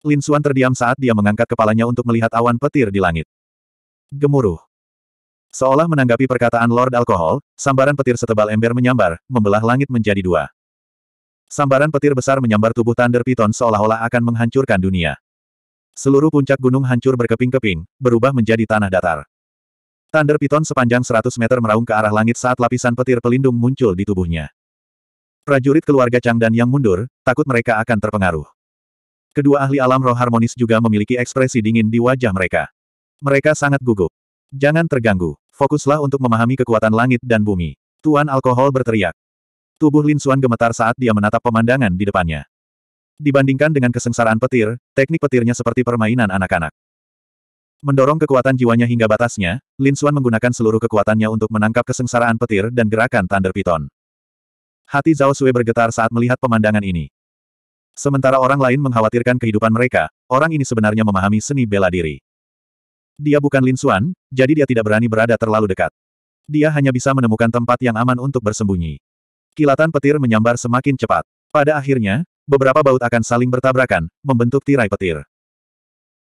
Lin Suan terdiam saat dia mengangkat kepalanya untuk melihat awan petir di langit. Gemuruh. Seolah menanggapi perkataan Lord Alkohol, sambaran petir setebal ember menyambar, membelah langit menjadi dua. Sambaran petir besar menyambar tubuh Thunder Python seolah-olah akan menghancurkan dunia. Seluruh puncak gunung hancur berkeping-keping, berubah menjadi tanah datar. Thunder Python sepanjang 100 meter meraung ke arah langit saat lapisan petir pelindung muncul di tubuhnya. Prajurit keluarga Chang dan yang mundur, takut mereka akan terpengaruh. Kedua ahli alam roh harmonis juga memiliki ekspresi dingin di wajah mereka. Mereka sangat gugup. Jangan terganggu. Fokuslah untuk memahami kekuatan langit dan bumi. Tuan alkohol berteriak. Tubuh Lin Xuan gemetar saat dia menatap pemandangan di depannya. Dibandingkan dengan kesengsaraan petir, teknik petirnya seperti permainan anak-anak. Mendorong kekuatan jiwanya hingga batasnya, Lin Xuan menggunakan seluruh kekuatannya untuk menangkap kesengsaraan petir dan gerakan Thunder Python. Hati Zhao Sui bergetar saat melihat pemandangan ini. Sementara orang lain mengkhawatirkan kehidupan mereka, orang ini sebenarnya memahami seni bela diri. Dia bukan Lin Xuan, jadi dia tidak berani berada terlalu dekat. Dia hanya bisa menemukan tempat yang aman untuk bersembunyi. Kilatan petir menyambar semakin cepat. Pada akhirnya, beberapa baut akan saling bertabrakan, membentuk tirai petir.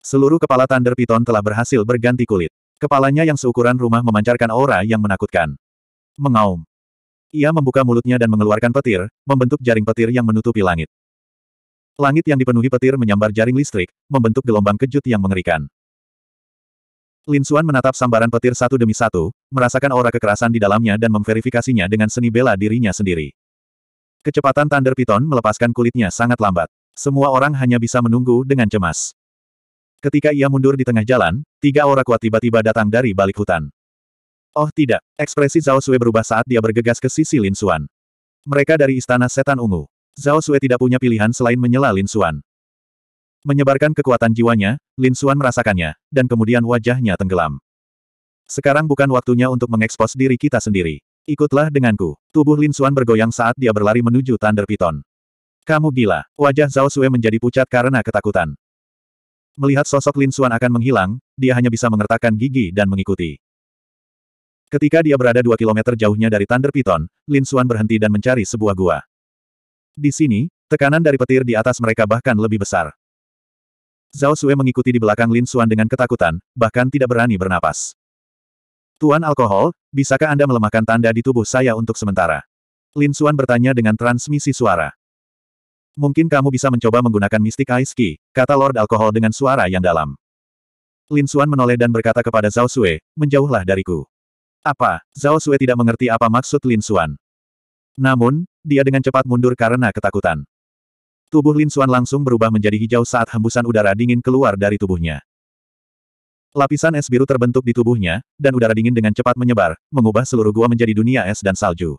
Seluruh kepala Thunder Python telah berhasil berganti kulit. Kepalanya yang seukuran rumah memancarkan aura yang menakutkan. Mengaum. Ia membuka mulutnya dan mengeluarkan petir, membentuk jaring petir yang menutupi langit. Langit yang dipenuhi petir menyambar jaring listrik, membentuk gelombang kejut yang mengerikan. Lin Xuan menatap sambaran petir satu demi satu, merasakan aura kekerasan di dalamnya dan memverifikasinya dengan seni bela dirinya sendiri. Kecepatan Thunder piton melepaskan kulitnya sangat lambat. Semua orang hanya bisa menunggu dengan cemas. Ketika ia mundur di tengah jalan, tiga aura kuat tiba-tiba datang dari balik hutan. Oh tidak, ekspresi Zhao Sui berubah saat dia bergegas ke sisi Lin Xuan. Mereka dari Istana Setan Ungu. Zhao Sui tidak punya pilihan selain menyela Lin Xuan. Menyebarkan kekuatan jiwanya, Lin Xuan merasakannya, dan kemudian wajahnya tenggelam. Sekarang bukan waktunya untuk mengekspos diri kita sendiri. Ikutlah denganku. Tubuh Lin Xuan bergoyang saat dia berlari menuju Thunder Python. Kamu gila. Wajah Zhao Sue menjadi pucat karena ketakutan. Melihat sosok Lin Xuan akan menghilang, dia hanya bisa mengertakkan gigi dan mengikuti. Ketika dia berada dua kilometer jauhnya dari Thunder Python, Lin Xuan berhenti dan mencari sebuah gua. Di sini, tekanan dari petir di atas mereka bahkan lebih besar. Zhao Sue mengikuti di belakang Lin Xuan dengan ketakutan, bahkan tidak berani bernapas. Tuan alkohol, bisakah Anda melemahkan tanda di tubuh saya untuk sementara? Lin Xuan bertanya dengan transmisi suara. Mungkin kamu bisa mencoba menggunakan mistik Ice Key, kata Lord Alkohol dengan suara yang dalam. Lin Xuan menoleh dan berkata kepada Zhao Sue, menjauhlah dariku. Apa? Zhao Sue tidak mengerti apa maksud Lin Xuan. Namun, dia dengan cepat mundur karena ketakutan. Tubuh Lin Xuan langsung berubah menjadi hijau saat hembusan udara dingin keluar dari tubuhnya. Lapisan es biru terbentuk di tubuhnya, dan udara dingin dengan cepat menyebar, mengubah seluruh gua menjadi dunia es dan salju.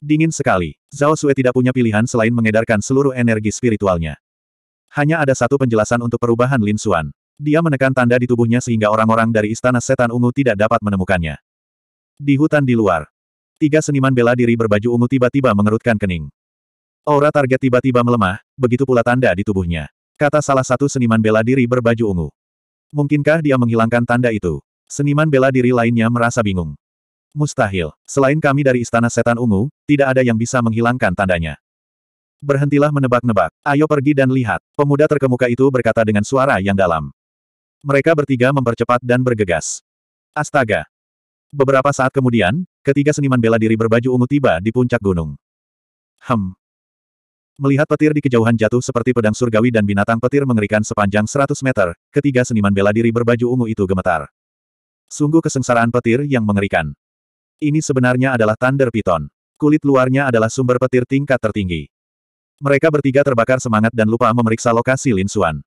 Dingin sekali. Zhao Sue tidak punya pilihan selain mengedarkan seluruh energi spiritualnya. Hanya ada satu penjelasan untuk perubahan Lin Xuan. Dia menekan tanda di tubuhnya sehingga orang-orang dari Istana Setan Ungu tidak dapat menemukannya. Di hutan di luar, tiga seniman bela diri berbaju ungu tiba-tiba mengerutkan kening. Aura target tiba-tiba melemah, begitu pula tanda di tubuhnya. Kata salah satu seniman bela diri berbaju ungu. Mungkinkah dia menghilangkan tanda itu? Seniman bela diri lainnya merasa bingung. Mustahil. Selain kami dari Istana Setan Ungu, tidak ada yang bisa menghilangkan tandanya. Berhentilah menebak-nebak. Ayo pergi dan lihat. Pemuda terkemuka itu berkata dengan suara yang dalam. Mereka bertiga mempercepat dan bergegas. Astaga. Beberapa saat kemudian, ketiga seniman bela diri berbaju ungu tiba di puncak gunung. Hem. Melihat petir di kejauhan jatuh seperti pedang surgawi dan binatang petir mengerikan sepanjang 100 meter, ketiga seniman bela diri berbaju ungu itu gemetar. Sungguh kesengsaraan petir yang mengerikan. Ini sebenarnya adalah Thunder Python. Kulit luarnya adalah sumber petir tingkat tertinggi. Mereka bertiga terbakar semangat dan lupa memeriksa lokasi Lin Xuan.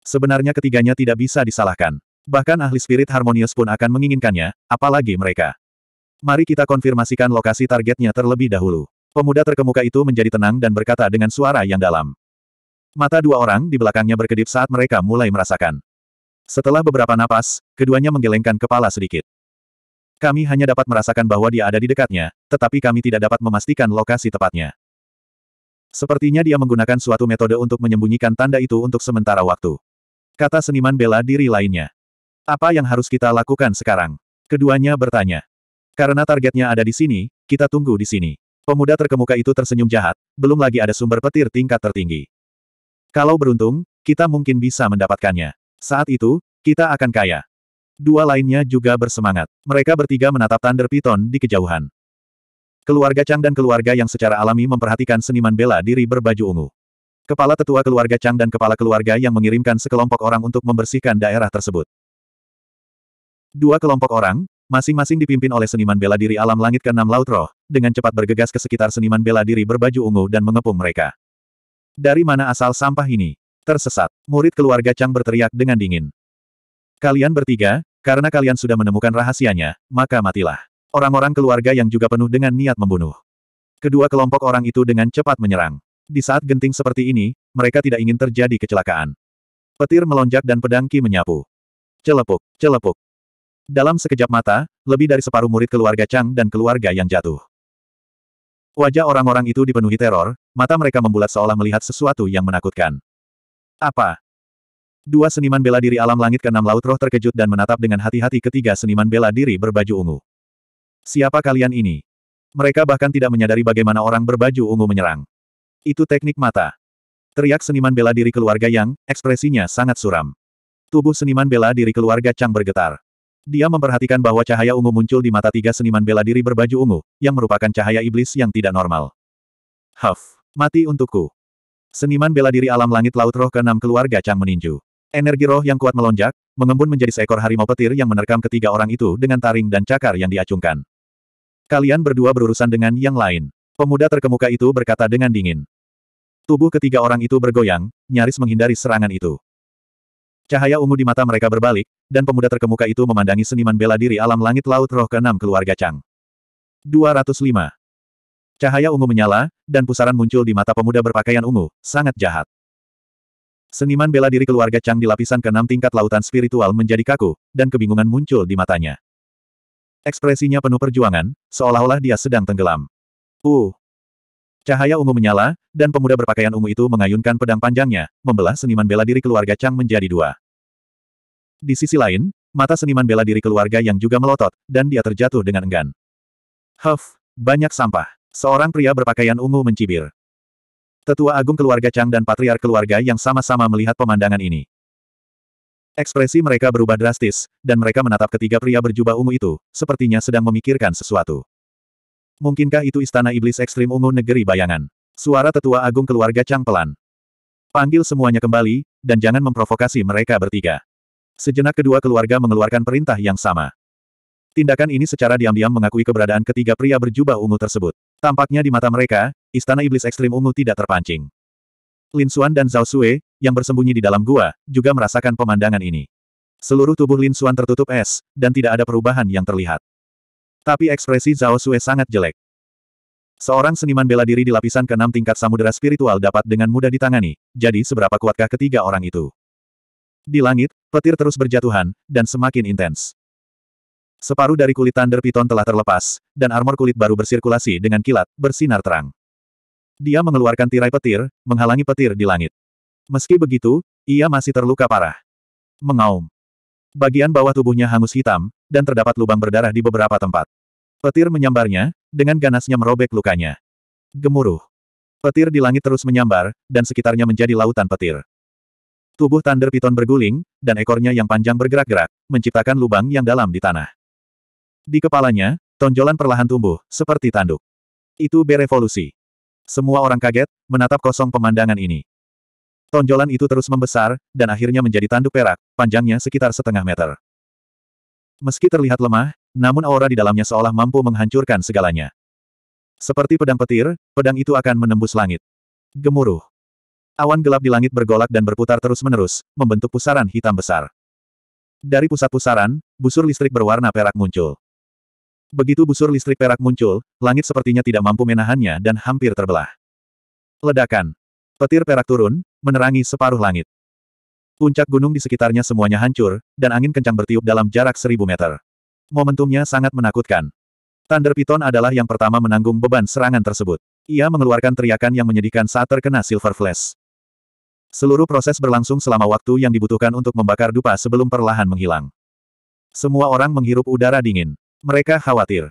Sebenarnya ketiganya tidak bisa disalahkan. Bahkan ahli spirit harmonius pun akan menginginkannya, apalagi mereka. Mari kita konfirmasikan lokasi targetnya terlebih dahulu. Pemuda terkemuka itu menjadi tenang dan berkata dengan suara yang dalam. Mata dua orang di belakangnya berkedip saat mereka mulai merasakan. Setelah beberapa napas, keduanya menggelengkan kepala sedikit. Kami hanya dapat merasakan bahwa dia ada di dekatnya, tetapi kami tidak dapat memastikan lokasi tepatnya. Sepertinya dia menggunakan suatu metode untuk menyembunyikan tanda itu untuk sementara waktu. Kata seniman bela diri lainnya. Apa yang harus kita lakukan sekarang? Keduanya bertanya. Karena targetnya ada di sini, kita tunggu di sini. Pemuda terkemuka itu tersenyum jahat, belum lagi ada sumber petir tingkat tertinggi. Kalau beruntung, kita mungkin bisa mendapatkannya. Saat itu, kita akan kaya. Dua lainnya juga bersemangat. Mereka bertiga menatap Thunder Python di kejauhan. Keluarga Chang dan keluarga yang secara alami memperhatikan seniman bela diri berbaju ungu. Kepala tetua keluarga Chang dan kepala keluarga yang mengirimkan sekelompok orang untuk membersihkan daerah tersebut. Dua kelompok orang, Masing-masing dipimpin oleh seniman bela diri alam langit ke enam laut roh, dengan cepat bergegas ke sekitar seniman bela diri berbaju ungu dan mengepung mereka. Dari mana asal sampah ini? Tersesat, murid keluarga Chang berteriak dengan dingin. Kalian bertiga, karena kalian sudah menemukan rahasianya, maka matilah. Orang-orang keluarga yang juga penuh dengan niat membunuh. Kedua kelompok orang itu dengan cepat menyerang. Di saat genting seperti ini, mereka tidak ingin terjadi kecelakaan. Petir melonjak dan pedang Ki menyapu. Celepuk, celepuk, dalam sekejap mata, lebih dari separuh murid keluarga Chang dan keluarga yang jatuh. Wajah orang-orang itu dipenuhi teror, mata mereka membulat seolah melihat sesuatu yang menakutkan. Apa? Dua seniman bela diri alam langit ke enam laut roh terkejut dan menatap dengan hati-hati ketiga seniman bela diri berbaju ungu. Siapa kalian ini? Mereka bahkan tidak menyadari bagaimana orang berbaju ungu menyerang. Itu teknik mata. Teriak seniman bela diri keluarga yang, ekspresinya sangat suram. Tubuh seniman bela diri keluarga Chang bergetar. Dia memperhatikan bahwa cahaya ungu muncul di mata tiga seniman bela diri berbaju ungu, yang merupakan cahaya iblis yang tidak normal. Huff! Mati untukku! Seniman bela diri alam langit laut roh keenam keluar gacang meninju. Energi roh yang kuat melonjak, mengembun menjadi seekor harimau petir yang menerkam ketiga orang itu dengan taring dan cakar yang diacungkan. Kalian berdua berurusan dengan yang lain. Pemuda terkemuka itu berkata dengan dingin. Tubuh ketiga orang itu bergoyang, nyaris menghindari serangan itu. Cahaya ungu di mata mereka berbalik, dan pemuda terkemuka itu memandangi seniman bela diri alam langit laut roh keenam keluarga Chang. 205. Cahaya ungu menyala, dan pusaran muncul di mata pemuda berpakaian ungu, sangat jahat. Seniman bela diri keluarga Chang di lapisan keenam tingkat lautan spiritual menjadi kaku, dan kebingungan muncul di matanya. Ekspresinya penuh perjuangan, seolah-olah dia sedang tenggelam. Uh, Cahaya ungu menyala, dan pemuda berpakaian ungu itu mengayunkan pedang panjangnya, membelah seniman bela diri keluarga Chang menjadi dua. Di sisi lain, mata seniman bela diri keluarga yang juga melotot, dan dia terjatuh dengan enggan. Huff, banyak sampah. Seorang pria berpakaian ungu mencibir. Tetua Agung keluarga Chang dan patriar keluarga yang sama-sama melihat pemandangan ini. Ekspresi mereka berubah drastis, dan mereka menatap ketiga pria berjubah ungu itu, sepertinya sedang memikirkan sesuatu. Mungkinkah itu istana iblis ekstrim ungu negeri bayangan? Suara tetua agung keluarga Chang pelan. Panggil semuanya kembali, dan jangan memprovokasi mereka bertiga. Sejenak kedua keluarga mengeluarkan perintah yang sama. Tindakan ini secara diam-diam mengakui keberadaan ketiga pria berjubah ungu tersebut. Tampaknya di mata mereka, istana iblis ekstrim ungu tidak terpancing. Lin Xuan dan Zhao Sue, yang bersembunyi di dalam gua, juga merasakan pemandangan ini. Seluruh tubuh Lin Xuan tertutup es, dan tidak ada perubahan yang terlihat. Tapi ekspresi Zhao Sue sangat jelek. Seorang seniman bela diri di lapisan keenam tingkat samudera spiritual dapat dengan mudah ditangani, jadi seberapa kuatkah ketiga orang itu? Di langit, petir terus berjatuhan, dan semakin intens. Separuh dari kulit Thunder Piton telah terlepas, dan armor kulit baru bersirkulasi dengan kilat, bersinar terang. Dia mengeluarkan tirai petir, menghalangi petir di langit. Meski begitu, ia masih terluka parah. Mengaum. Bagian bawah tubuhnya hangus hitam, dan terdapat lubang berdarah di beberapa tempat. Petir menyambarnya, dengan ganasnya merobek lukanya. Gemuruh. Petir di langit terus menyambar, dan sekitarnya menjadi lautan petir. Tubuh Thunder Piton berguling, dan ekornya yang panjang bergerak-gerak, menciptakan lubang yang dalam di tanah. Di kepalanya, tonjolan perlahan tumbuh, seperti tanduk. Itu berevolusi. Semua orang kaget, menatap kosong pemandangan ini. Tonjolan itu terus membesar, dan akhirnya menjadi tanduk perak, panjangnya sekitar setengah meter. Meski terlihat lemah, namun aura di dalamnya seolah mampu menghancurkan segalanya. Seperti pedang petir, pedang itu akan menembus langit. Gemuruh. Awan gelap di langit bergolak dan berputar terus-menerus, membentuk pusaran hitam besar. Dari pusat pusaran, busur listrik berwarna perak muncul. Begitu busur listrik perak muncul, langit sepertinya tidak mampu menahannya dan hampir terbelah. Ledakan. Petir perak turun, menerangi separuh langit. Puncak gunung di sekitarnya semuanya hancur, dan angin kencang bertiup dalam jarak seribu meter momentumnya sangat menakutkan. Thunder Python adalah yang pertama menanggung beban serangan tersebut. Ia mengeluarkan teriakan yang menyedihkan saat terkena Silver Flash. Seluruh proses berlangsung selama waktu yang dibutuhkan untuk membakar dupa sebelum perlahan menghilang. Semua orang menghirup udara dingin. Mereka khawatir.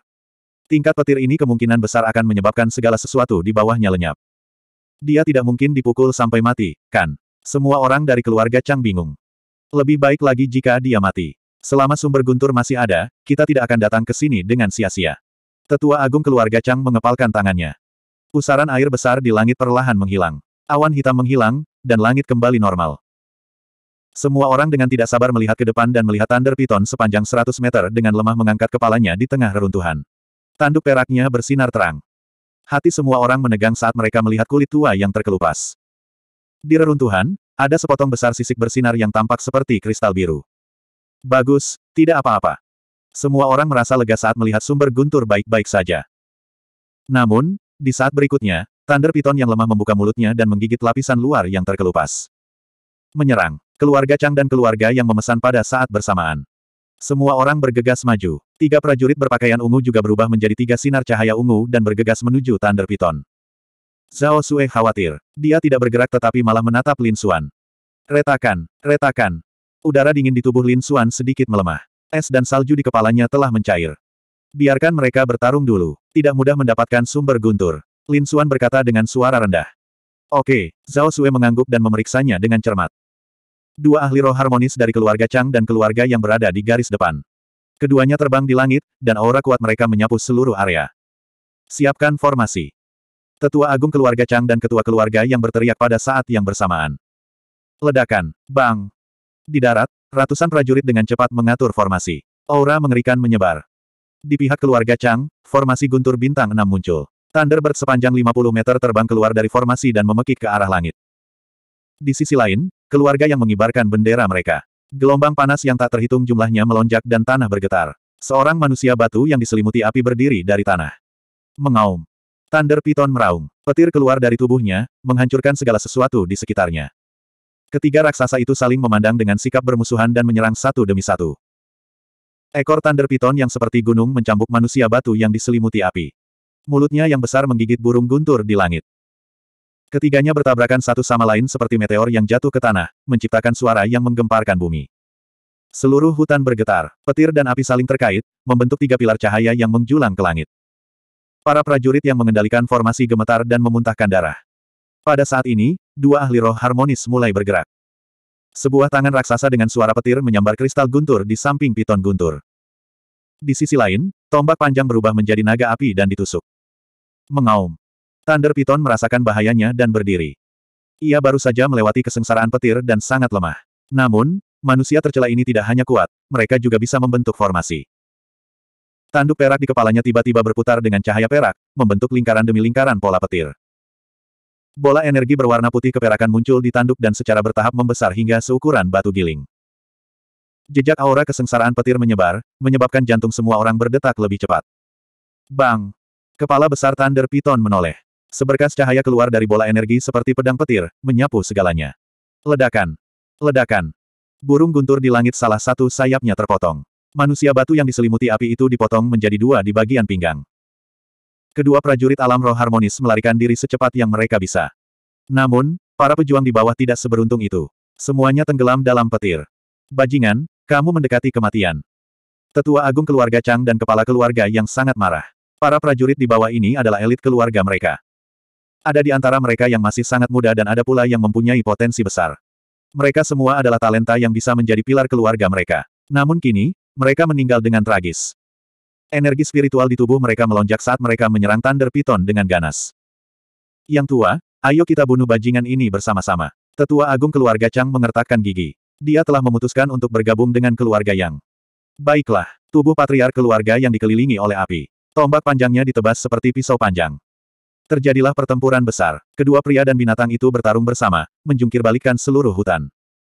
Tingkat petir ini kemungkinan besar akan menyebabkan segala sesuatu di bawahnya lenyap. Dia tidak mungkin dipukul sampai mati, kan? Semua orang dari keluarga Chang bingung. Lebih baik lagi jika dia mati. Selama sumber guntur masih ada, kita tidak akan datang ke sini dengan sia-sia. Tetua Agung keluarga Chang mengepalkan tangannya. Pusaran air besar di langit perlahan menghilang. Awan hitam menghilang, dan langit kembali normal. Semua orang dengan tidak sabar melihat ke depan dan melihat Thunder Piton sepanjang 100 meter dengan lemah mengangkat kepalanya di tengah reruntuhan. Tanduk peraknya bersinar terang. Hati semua orang menegang saat mereka melihat kulit tua yang terkelupas. Di reruntuhan, ada sepotong besar sisik bersinar yang tampak seperti kristal biru. Bagus, tidak apa-apa. Semua orang merasa lega saat melihat sumber guntur baik-baik saja. Namun, di saat berikutnya, Thunder Piton yang lemah membuka mulutnya dan menggigit lapisan luar yang terkelupas. Menyerang. Keluarga Chang dan keluarga yang memesan pada saat bersamaan. Semua orang bergegas maju. Tiga prajurit berpakaian ungu juga berubah menjadi tiga sinar cahaya ungu dan bergegas menuju Thunder Piton. Zhao Sue khawatir. Dia tidak bergerak tetapi malah menatap Lin Xuan. Retakan, retakan, Udara dingin di tubuh Lin Xuan sedikit melemah. Es dan salju di kepalanya telah mencair. Biarkan mereka bertarung dulu. Tidak mudah mendapatkan sumber guntur. Lin Xuan berkata dengan suara rendah. Oke, Zhao Sui mengangguk dan memeriksanya dengan cermat. Dua ahli roh harmonis dari keluarga Chang dan keluarga yang berada di garis depan. Keduanya terbang di langit, dan aura kuat mereka menyapu seluruh area. Siapkan formasi. Tetua Agung keluarga Chang dan ketua keluarga yang berteriak pada saat yang bersamaan. Ledakan, bang, di darat, ratusan prajurit dengan cepat mengatur formasi. Aura mengerikan menyebar. Di pihak keluarga Chang, formasi guntur bintang 6 muncul. Thunderbird sepanjang 50 meter terbang keluar dari formasi dan memekik ke arah langit. Di sisi lain, keluarga yang mengibarkan bendera mereka. Gelombang panas yang tak terhitung jumlahnya melonjak dan tanah bergetar. Seorang manusia batu yang diselimuti api berdiri dari tanah. Mengaum. Thunder Piton meraung. Petir keluar dari tubuhnya, menghancurkan segala sesuatu di sekitarnya. Ketiga raksasa itu saling memandang dengan sikap bermusuhan dan menyerang satu demi satu. Ekor Thunder Python yang seperti gunung mencambuk manusia batu yang diselimuti api. Mulutnya yang besar menggigit burung guntur di langit. Ketiganya bertabrakan satu sama lain seperti meteor yang jatuh ke tanah, menciptakan suara yang menggemparkan bumi. Seluruh hutan bergetar, petir dan api saling terkait, membentuk tiga pilar cahaya yang menjulang ke langit. Para prajurit yang mengendalikan formasi gemetar dan memuntahkan darah. Pada saat ini, dua ahli roh harmonis mulai bergerak. Sebuah tangan raksasa dengan suara petir menyambar kristal guntur di samping piton guntur. Di sisi lain, tombak panjang berubah menjadi naga api dan ditusuk. Mengaum. Thunder Piton merasakan bahayanya dan berdiri. Ia baru saja melewati kesengsaraan petir dan sangat lemah. Namun, manusia tercela ini tidak hanya kuat, mereka juga bisa membentuk formasi. Tanduk perak di kepalanya tiba-tiba berputar dengan cahaya perak, membentuk lingkaran demi lingkaran pola petir. Bola energi berwarna putih keperakan muncul di tanduk dan secara bertahap membesar hingga seukuran batu giling. Jejak aura kesengsaraan petir menyebar, menyebabkan jantung semua orang berdetak lebih cepat. Bang! Kepala besar Thunder Python menoleh. Seberkas cahaya keluar dari bola energi seperti pedang petir, menyapu segalanya. Ledakan! Ledakan! Burung guntur di langit salah satu sayapnya terpotong. Manusia batu yang diselimuti api itu dipotong menjadi dua di bagian pinggang. Kedua prajurit alam roh harmonis melarikan diri secepat yang mereka bisa. Namun, para pejuang di bawah tidak seberuntung itu. Semuanya tenggelam dalam petir. Bajingan, kamu mendekati kematian. Tetua agung keluarga Chang dan kepala keluarga yang sangat marah. Para prajurit di bawah ini adalah elit keluarga mereka. Ada di antara mereka yang masih sangat muda dan ada pula yang mempunyai potensi besar. Mereka semua adalah talenta yang bisa menjadi pilar keluarga mereka. Namun kini, mereka meninggal dengan tragis. Energi spiritual di tubuh mereka melonjak saat mereka menyerang Thunder Python dengan ganas. Yang tua, ayo kita bunuh bajingan ini bersama-sama. Tetua Agung keluarga Chang mengertakkan gigi. Dia telah memutuskan untuk bergabung dengan keluarga Yang. Baiklah, tubuh patriar keluarga yang dikelilingi oleh api. Tombak panjangnya ditebas seperti pisau panjang. Terjadilah pertempuran besar. Kedua pria dan binatang itu bertarung bersama, menjungkir seluruh hutan.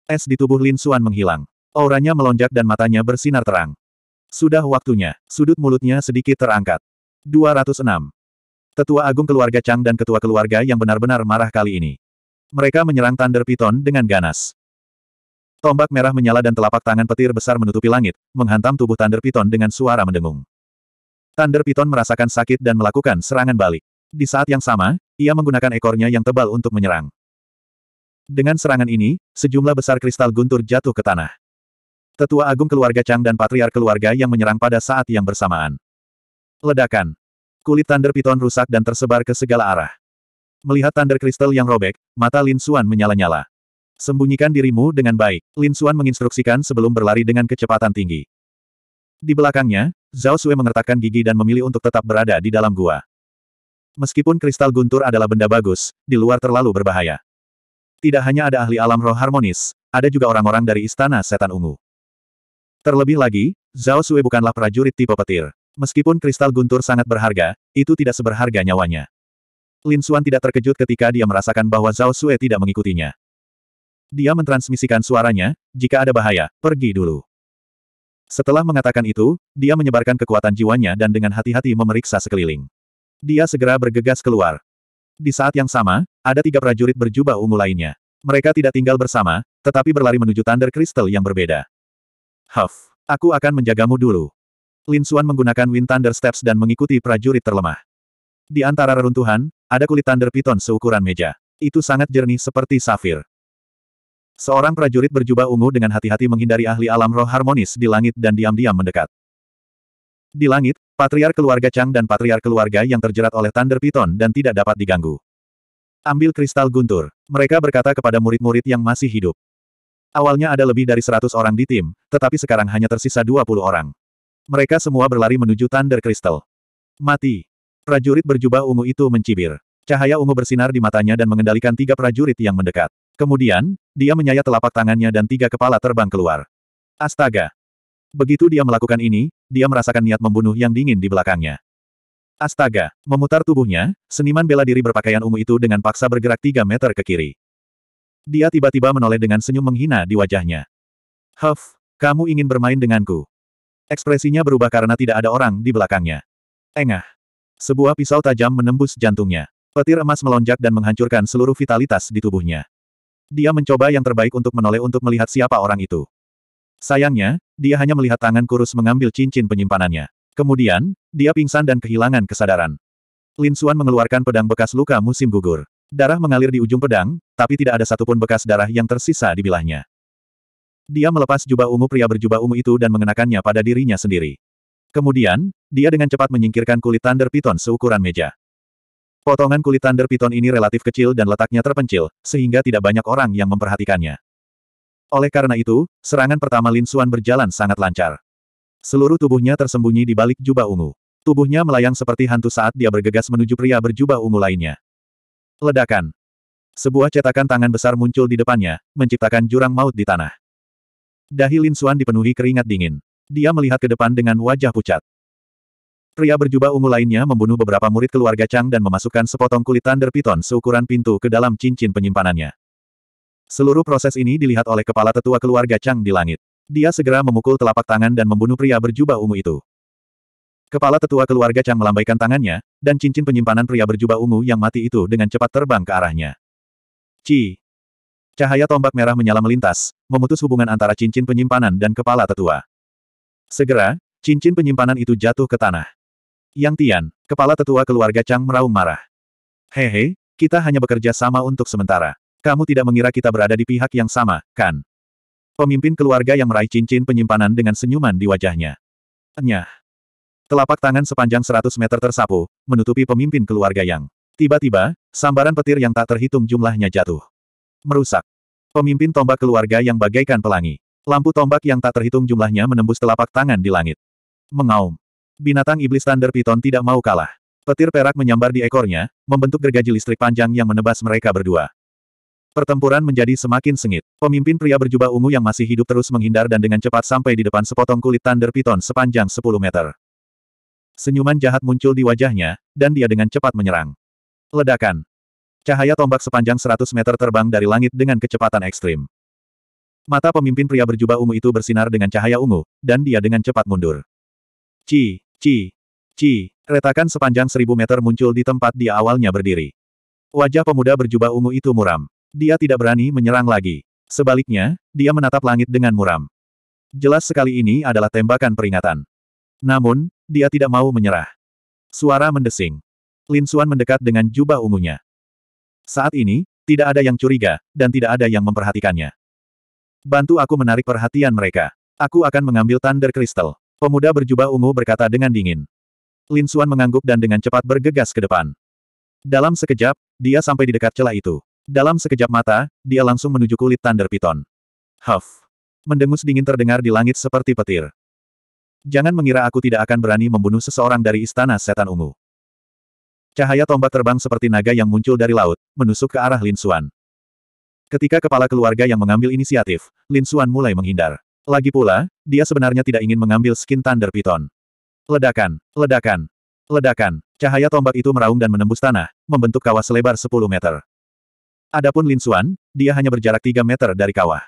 Es di tubuh Lin Xuan menghilang. Auranya melonjak dan matanya bersinar terang. Sudah waktunya, sudut mulutnya sedikit terangkat. 206. Tetua Agung Keluarga Chang dan Ketua Keluarga yang benar-benar marah kali ini. Mereka menyerang Thunder Python dengan ganas. Tombak merah menyala dan telapak tangan petir besar menutupi langit, menghantam tubuh Thunder Python dengan suara mendengung. Thunder Python merasakan sakit dan melakukan serangan balik. Di saat yang sama, ia menggunakan ekornya yang tebal untuk menyerang. Dengan serangan ini, sejumlah besar kristal guntur jatuh ke tanah. Tetua Agung keluarga Chang dan Patriark keluarga yang menyerang pada saat yang bersamaan. Ledakan. Kulit Thunder Piton rusak dan tersebar ke segala arah. Melihat Thunder Crystal yang robek, mata Lin Xuan menyala-nyala. Sembunyikan dirimu dengan baik, Lin Xuan menginstruksikan sebelum berlari dengan kecepatan tinggi. Di belakangnya, Zhao Sui mengertakkan gigi dan memilih untuk tetap berada di dalam gua. Meskipun kristal guntur adalah benda bagus, di luar terlalu berbahaya. Tidak hanya ada ahli alam roh harmonis, ada juga orang-orang dari Istana Setan Ungu. Terlebih lagi, Zhao Sui bukanlah prajurit tipe petir. Meskipun kristal guntur sangat berharga, itu tidak seberharga nyawanya. Lin Xuan tidak terkejut ketika dia merasakan bahwa Zhao Sui tidak mengikutinya. Dia mentransmisikan suaranya, jika ada bahaya, pergi dulu. Setelah mengatakan itu, dia menyebarkan kekuatan jiwanya dan dengan hati-hati memeriksa sekeliling. Dia segera bergegas keluar. Di saat yang sama, ada tiga prajurit berjubah ungu lainnya. Mereka tidak tinggal bersama, tetapi berlari menuju Thunder Crystal yang berbeda. Huff, aku akan menjagamu dulu. Lin Xuan menggunakan Wind Thunder Steps dan mengikuti prajurit terlemah. Di antara reruntuhan, ada kulit Thunder Python seukuran meja. Itu sangat jernih seperti safir. Seorang prajurit berjubah ungu dengan hati-hati menghindari ahli alam roh harmonis di langit dan diam-diam mendekat. Di langit, patriar keluarga Chang dan patriar keluarga yang terjerat oleh Thunder Python dan tidak dapat diganggu. Ambil kristal guntur. Mereka berkata kepada murid-murid yang masih hidup. Awalnya ada lebih dari 100 orang di tim, tetapi sekarang hanya tersisa 20 orang. Mereka semua berlari menuju Thunder Crystal. Mati. Prajurit berjubah ungu itu mencibir. Cahaya ungu bersinar di matanya dan mengendalikan tiga prajurit yang mendekat. Kemudian, dia menyayat telapak tangannya dan tiga kepala terbang keluar. Astaga! Begitu dia melakukan ini, dia merasakan niat membunuh yang dingin di belakangnya. Astaga! Memutar tubuhnya, seniman bela diri berpakaian ungu itu dengan paksa bergerak tiga meter ke kiri. Dia tiba-tiba menoleh dengan senyum menghina di wajahnya. Huff, kamu ingin bermain denganku. Ekspresinya berubah karena tidak ada orang di belakangnya. Engah. Sebuah pisau tajam menembus jantungnya. Petir emas melonjak dan menghancurkan seluruh vitalitas di tubuhnya. Dia mencoba yang terbaik untuk menoleh untuk melihat siapa orang itu. Sayangnya, dia hanya melihat tangan kurus mengambil cincin penyimpanannya. Kemudian, dia pingsan dan kehilangan kesadaran. Lin Suan mengeluarkan pedang bekas luka musim gugur. Darah mengalir di ujung pedang, tapi tidak ada satupun bekas darah yang tersisa di bilahnya. Dia melepas jubah ungu pria berjubah ungu itu dan mengenakannya pada dirinya sendiri. Kemudian, dia dengan cepat menyingkirkan kulit thunder piton seukuran meja. Potongan kulit thunder piton ini relatif kecil dan letaknya terpencil, sehingga tidak banyak orang yang memperhatikannya. Oleh karena itu, serangan pertama Lin Suan berjalan sangat lancar. Seluruh tubuhnya tersembunyi di balik jubah ungu. Tubuhnya melayang seperti hantu saat dia bergegas menuju pria berjubah ungu lainnya. Ledakan. Sebuah cetakan tangan besar muncul di depannya, menciptakan jurang maut di tanah. Dahi Lin Xuan dipenuhi keringat dingin. Dia melihat ke depan dengan wajah pucat. Pria berjubah ungu lainnya membunuh beberapa murid keluarga Chang dan memasukkan sepotong kulit Thunder Python seukuran pintu ke dalam cincin penyimpanannya. Seluruh proses ini dilihat oleh kepala tetua keluarga Chang di langit. Dia segera memukul telapak tangan dan membunuh pria berjubah ungu itu. Kepala tetua keluarga Chang melambaikan tangannya, dan cincin penyimpanan pria berjubah ungu yang mati itu dengan cepat terbang ke arahnya. Ci. Cahaya tombak merah menyala melintas, memutus hubungan antara cincin penyimpanan dan kepala tetua. Segera, cincin penyimpanan itu jatuh ke tanah. Yang Tian, kepala tetua keluarga Chang meraung marah. Hehe, kita hanya bekerja sama untuk sementara. Kamu tidak mengira kita berada di pihak yang sama, kan? Pemimpin keluarga yang meraih cincin penyimpanan dengan senyuman di wajahnya. Enyah. Telapak tangan sepanjang 100 meter tersapu, menutupi pemimpin keluarga Yang. Tiba-tiba, sambaran petir yang tak terhitung jumlahnya jatuh. Merusak. Pemimpin tombak keluarga yang bagaikan pelangi. Lampu tombak yang tak terhitung jumlahnya menembus telapak tangan di langit. Mengaum. Binatang iblis Thunder Python tidak mau kalah. Petir perak menyambar di ekornya, membentuk gergaji listrik panjang yang menebas mereka berdua. Pertempuran menjadi semakin sengit. Pemimpin pria berjubah ungu yang masih hidup terus menghindar dan dengan cepat sampai di depan sepotong kulit Thunder Python sepanjang 10 meter. Senyuman jahat muncul di wajahnya, dan dia dengan cepat menyerang. Ledakan. Cahaya tombak sepanjang 100 meter terbang dari langit dengan kecepatan ekstrim. Mata pemimpin pria berjubah ungu itu bersinar dengan cahaya ungu, dan dia dengan cepat mundur. Ci, ci, ci, retakan sepanjang seribu meter muncul di tempat dia awalnya berdiri. Wajah pemuda berjubah ungu itu muram. Dia tidak berani menyerang lagi. Sebaliknya, dia menatap langit dengan muram. Jelas sekali ini adalah tembakan peringatan. Namun, dia tidak mau menyerah. Suara mendesing. Lin Suan mendekat dengan jubah ungunya. Saat ini, tidak ada yang curiga, dan tidak ada yang memperhatikannya. Bantu aku menarik perhatian mereka. Aku akan mengambil Thunder Crystal. Pemuda berjubah ungu berkata dengan dingin. Lin Suan mengangguk dan dengan cepat bergegas ke depan. Dalam sekejap, dia sampai di dekat celah itu. Dalam sekejap mata, dia langsung menuju kulit Thunder Python. Huff. Mendengus dingin terdengar di langit seperti petir. Jangan mengira aku tidak akan berani membunuh seseorang dari istana setan ungu. Cahaya tombak terbang seperti naga yang muncul dari laut, menusuk ke arah Lin Xuan. Ketika kepala keluarga yang mengambil inisiatif, Lin Xuan mulai menghindar. Lagi pula, dia sebenarnya tidak ingin mengambil skin Thunder Python. Ledakan, ledakan, ledakan. Cahaya tombak itu meraung dan menembus tanah, membentuk kawah selebar 10 meter. Adapun Lin Xuan, dia hanya berjarak 3 meter dari kawah.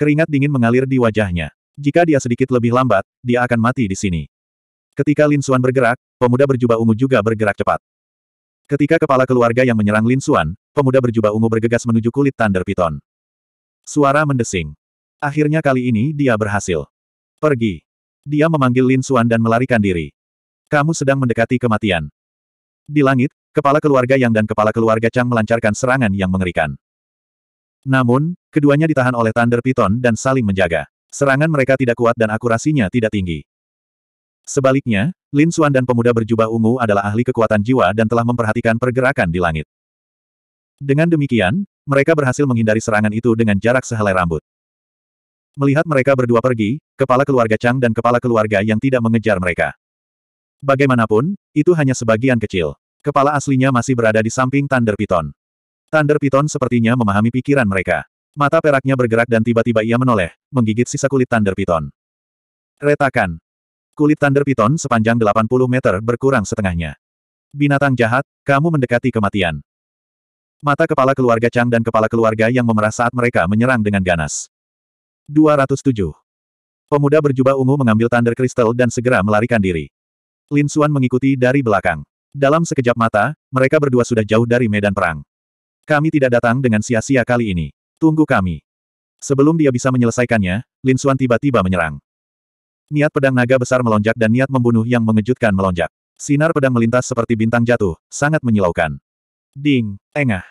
Keringat dingin mengalir di wajahnya. Jika dia sedikit lebih lambat, dia akan mati di sini. Ketika Lin Xuan bergerak, pemuda berjubah ungu juga bergerak cepat. Ketika kepala keluarga yang menyerang Lin Xuan, pemuda berjubah ungu bergegas menuju kulit Thunder Piton. Suara mendesing. Akhirnya kali ini dia berhasil. Pergi. Dia memanggil Lin Xuan dan melarikan diri. Kamu sedang mendekati kematian. Di langit, kepala keluarga Yang dan kepala keluarga Chang melancarkan serangan yang mengerikan. Namun, keduanya ditahan oleh Thunder Piton dan saling menjaga. Serangan mereka tidak kuat dan akurasinya tidak tinggi. Sebaliknya, Lin Xuan dan pemuda berjubah ungu adalah ahli kekuatan jiwa dan telah memperhatikan pergerakan di langit. Dengan demikian, mereka berhasil menghindari serangan itu dengan jarak sehelai rambut. Melihat mereka berdua pergi, kepala keluarga Chang dan kepala keluarga yang tidak mengejar mereka. Bagaimanapun, itu hanya sebagian kecil. Kepala aslinya masih berada di samping Thunder Piton. Thunder Piton sepertinya memahami pikiran mereka. Mata peraknya bergerak dan tiba-tiba ia menoleh, menggigit sisa kulit Thunder Piton. Retakan. Kulit Thunder Piton sepanjang 80 meter berkurang setengahnya. Binatang jahat, kamu mendekati kematian. Mata kepala keluarga Chang dan kepala keluarga yang memerah saat mereka menyerang dengan ganas. 207. Pemuda berjubah ungu mengambil Thunder Crystal dan segera melarikan diri. Lin Xuan mengikuti dari belakang. Dalam sekejap mata, mereka berdua sudah jauh dari medan perang. Kami tidak datang dengan sia-sia kali ini. Tunggu kami. Sebelum dia bisa menyelesaikannya, Lin Xuan tiba-tiba menyerang. Niat pedang naga besar melonjak dan niat membunuh yang mengejutkan melonjak. Sinar pedang melintas seperti bintang jatuh, sangat menyilaukan. Ding, engah.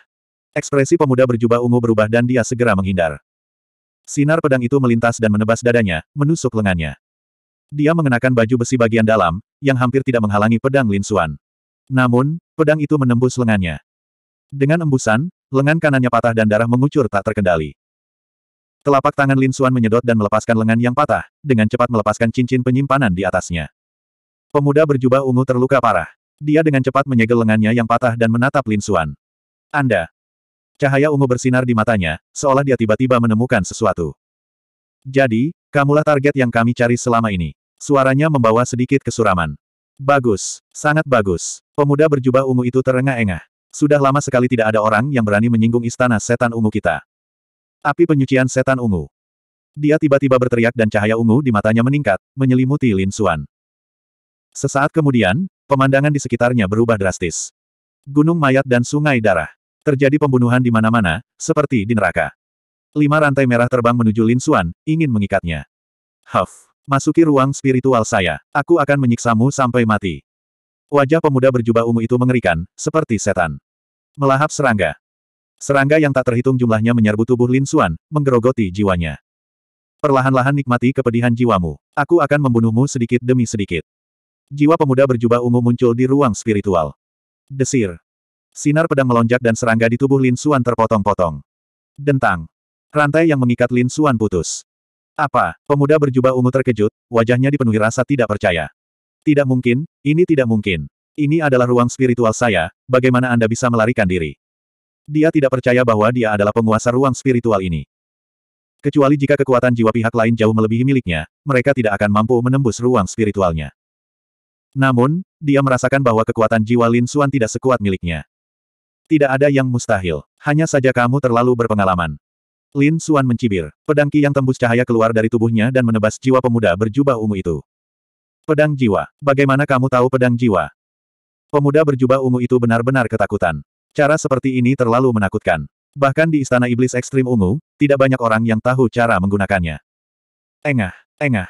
Ekspresi pemuda berjubah ungu berubah dan dia segera menghindar. Sinar pedang itu melintas dan menebas dadanya, menusuk lengannya. Dia mengenakan baju besi bagian dalam, yang hampir tidak menghalangi pedang Lin Xuan. Namun, pedang itu menembus lengannya. Dengan embusan, lengan kanannya patah dan darah mengucur tak terkendali. Telapak tangan Lin Suan menyedot dan melepaskan lengan yang patah, dengan cepat melepaskan cincin penyimpanan di atasnya. Pemuda berjubah ungu terluka parah. Dia dengan cepat menyegel lengannya yang patah dan menatap Lin Suan. Anda. Cahaya ungu bersinar di matanya, seolah dia tiba-tiba menemukan sesuatu. Jadi, kamulah target yang kami cari selama ini. Suaranya membawa sedikit kesuraman. Bagus, sangat bagus. Pemuda berjubah ungu itu terengah-engah. Sudah lama sekali tidak ada orang yang berani menyinggung istana setan ungu kita. Api penyucian setan ungu. Dia tiba-tiba berteriak dan cahaya ungu di matanya meningkat, menyelimuti Lin Suan. Sesaat kemudian, pemandangan di sekitarnya berubah drastis. Gunung mayat dan sungai darah. Terjadi pembunuhan di mana-mana, seperti di neraka. Lima rantai merah terbang menuju Lin Suan, ingin mengikatnya. Huff, masuki ruang spiritual saya. Aku akan menyiksamu sampai mati. Wajah pemuda berjubah ungu itu mengerikan, seperti setan. Melahap serangga. Serangga yang tak terhitung jumlahnya menyerbu tubuh Lin Xuan, menggerogoti jiwanya. Perlahan-lahan nikmati kepedihan jiwamu. Aku akan membunuhmu sedikit demi sedikit. Jiwa pemuda berjubah ungu muncul di ruang spiritual. Desir. Sinar pedang melonjak dan serangga di tubuh Lin Xuan terpotong-potong. Dentang. Rantai yang mengikat Lin Xuan putus. Apa? Pemuda berjubah ungu terkejut, wajahnya dipenuhi rasa tidak percaya. Tidak mungkin, ini tidak mungkin. Ini adalah ruang spiritual saya, bagaimana Anda bisa melarikan diri? Dia tidak percaya bahwa dia adalah penguasa ruang spiritual ini. Kecuali jika kekuatan jiwa pihak lain jauh melebihi miliknya, mereka tidak akan mampu menembus ruang spiritualnya. Namun, dia merasakan bahwa kekuatan jiwa Lin Xuan tidak sekuat miliknya. Tidak ada yang mustahil, hanya saja kamu terlalu berpengalaman. Lin Xuan mencibir. Pedang Ki yang tembus cahaya keluar dari tubuhnya dan menebas jiwa pemuda berjubah ungu itu. Pedang jiwa. Bagaimana kamu tahu pedang jiwa? Pemuda berjubah ungu itu benar-benar ketakutan. Cara seperti ini terlalu menakutkan. Bahkan di Istana Iblis Ekstrim Ungu, tidak banyak orang yang tahu cara menggunakannya. Engah, engah.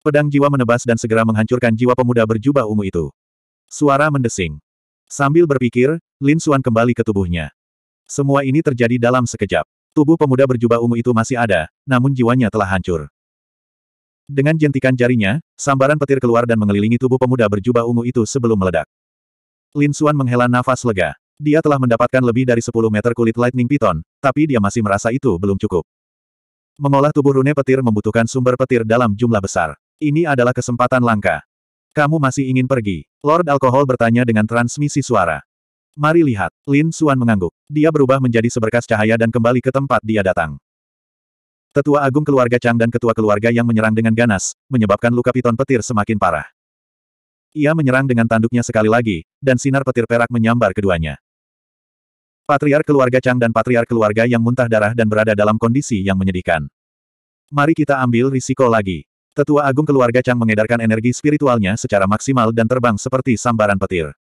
Pedang jiwa menebas dan segera menghancurkan jiwa pemuda berjubah ungu itu. Suara mendesing. Sambil berpikir, Lin Suan kembali ke tubuhnya. Semua ini terjadi dalam sekejap. Tubuh pemuda berjubah ungu itu masih ada, namun jiwanya telah hancur. Dengan jentikan jarinya, sambaran petir keluar dan mengelilingi tubuh pemuda berjubah ungu itu sebelum meledak. Lin Xuan menghela nafas lega. Dia telah mendapatkan lebih dari 10 meter kulit Lightning Python, tapi dia masih merasa itu belum cukup. Mengolah tubuh rune petir membutuhkan sumber petir dalam jumlah besar. Ini adalah kesempatan langka. Kamu masih ingin pergi? Lord Alkohol bertanya dengan transmisi suara. Mari lihat, Lin Xuan mengangguk. Dia berubah menjadi seberkas cahaya dan kembali ke tempat dia datang. Tetua Agung Keluarga Chang dan Ketua Keluarga yang menyerang dengan ganas, menyebabkan luka piton petir semakin parah. Ia menyerang dengan tanduknya sekali lagi, dan sinar petir perak menyambar keduanya. Patriar keluarga Chang dan patriar keluarga yang muntah darah dan berada dalam kondisi yang menyedihkan. Mari kita ambil risiko lagi. Tetua Agung keluarga Chang mengedarkan energi spiritualnya secara maksimal dan terbang seperti sambaran petir.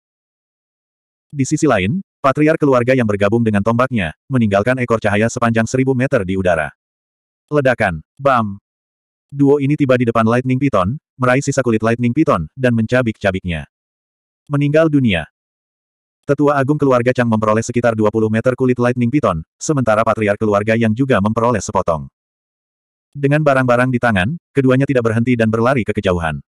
Di sisi lain, patriar keluarga yang bergabung dengan tombaknya, meninggalkan ekor cahaya sepanjang seribu meter di udara. Ledakan, bam! Duo ini tiba di depan Lightning Python, meraih sisa kulit Lightning Python, dan mencabik-cabiknya. Meninggal dunia. Tetua Agung keluarga Chang memperoleh sekitar 20 meter kulit Lightning Python, sementara Patriar keluarga yang juga memperoleh sepotong. Dengan barang-barang di tangan, keduanya tidak berhenti dan berlari ke kejauhan.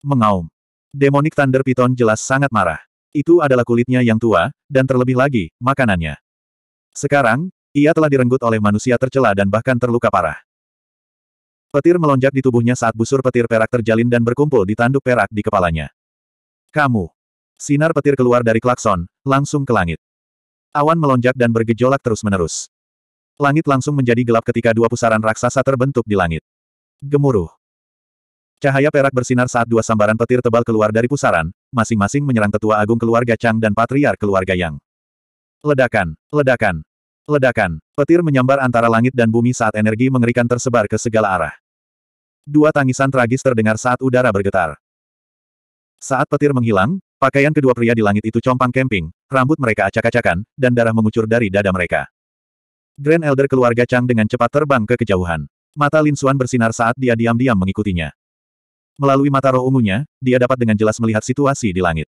Mengaum. Demonic Thunder Python jelas sangat marah. Itu adalah kulitnya yang tua, dan terlebih lagi, makanannya. Sekarang, ia telah direnggut oleh manusia tercela dan bahkan terluka parah. Petir melonjak di tubuhnya saat busur petir perak terjalin dan berkumpul di tanduk perak di kepalanya. Kamu! Sinar petir keluar dari klakson, langsung ke langit. Awan melonjak dan bergejolak terus-menerus. Langit langsung menjadi gelap ketika dua pusaran raksasa terbentuk di langit. Gemuruh. Cahaya perak bersinar saat dua sambaran petir tebal keluar dari pusaran, masing-masing menyerang tetua agung keluarga Chang dan patriar keluarga Yang. Ledakan, ledakan, ledakan. Petir menyambar antara langit dan bumi saat energi mengerikan tersebar ke segala arah. Dua tangisan tragis terdengar saat udara bergetar. Saat petir menghilang, pakaian kedua pria di langit itu compang kemping, rambut mereka acak-acakan, dan darah mengucur dari dada mereka. Grand Elder keluarga Chang dengan cepat terbang ke kejauhan. Mata Lin Xuan bersinar saat dia diam-diam mengikutinya. Melalui mata roh ungunya, dia dapat dengan jelas melihat situasi di langit.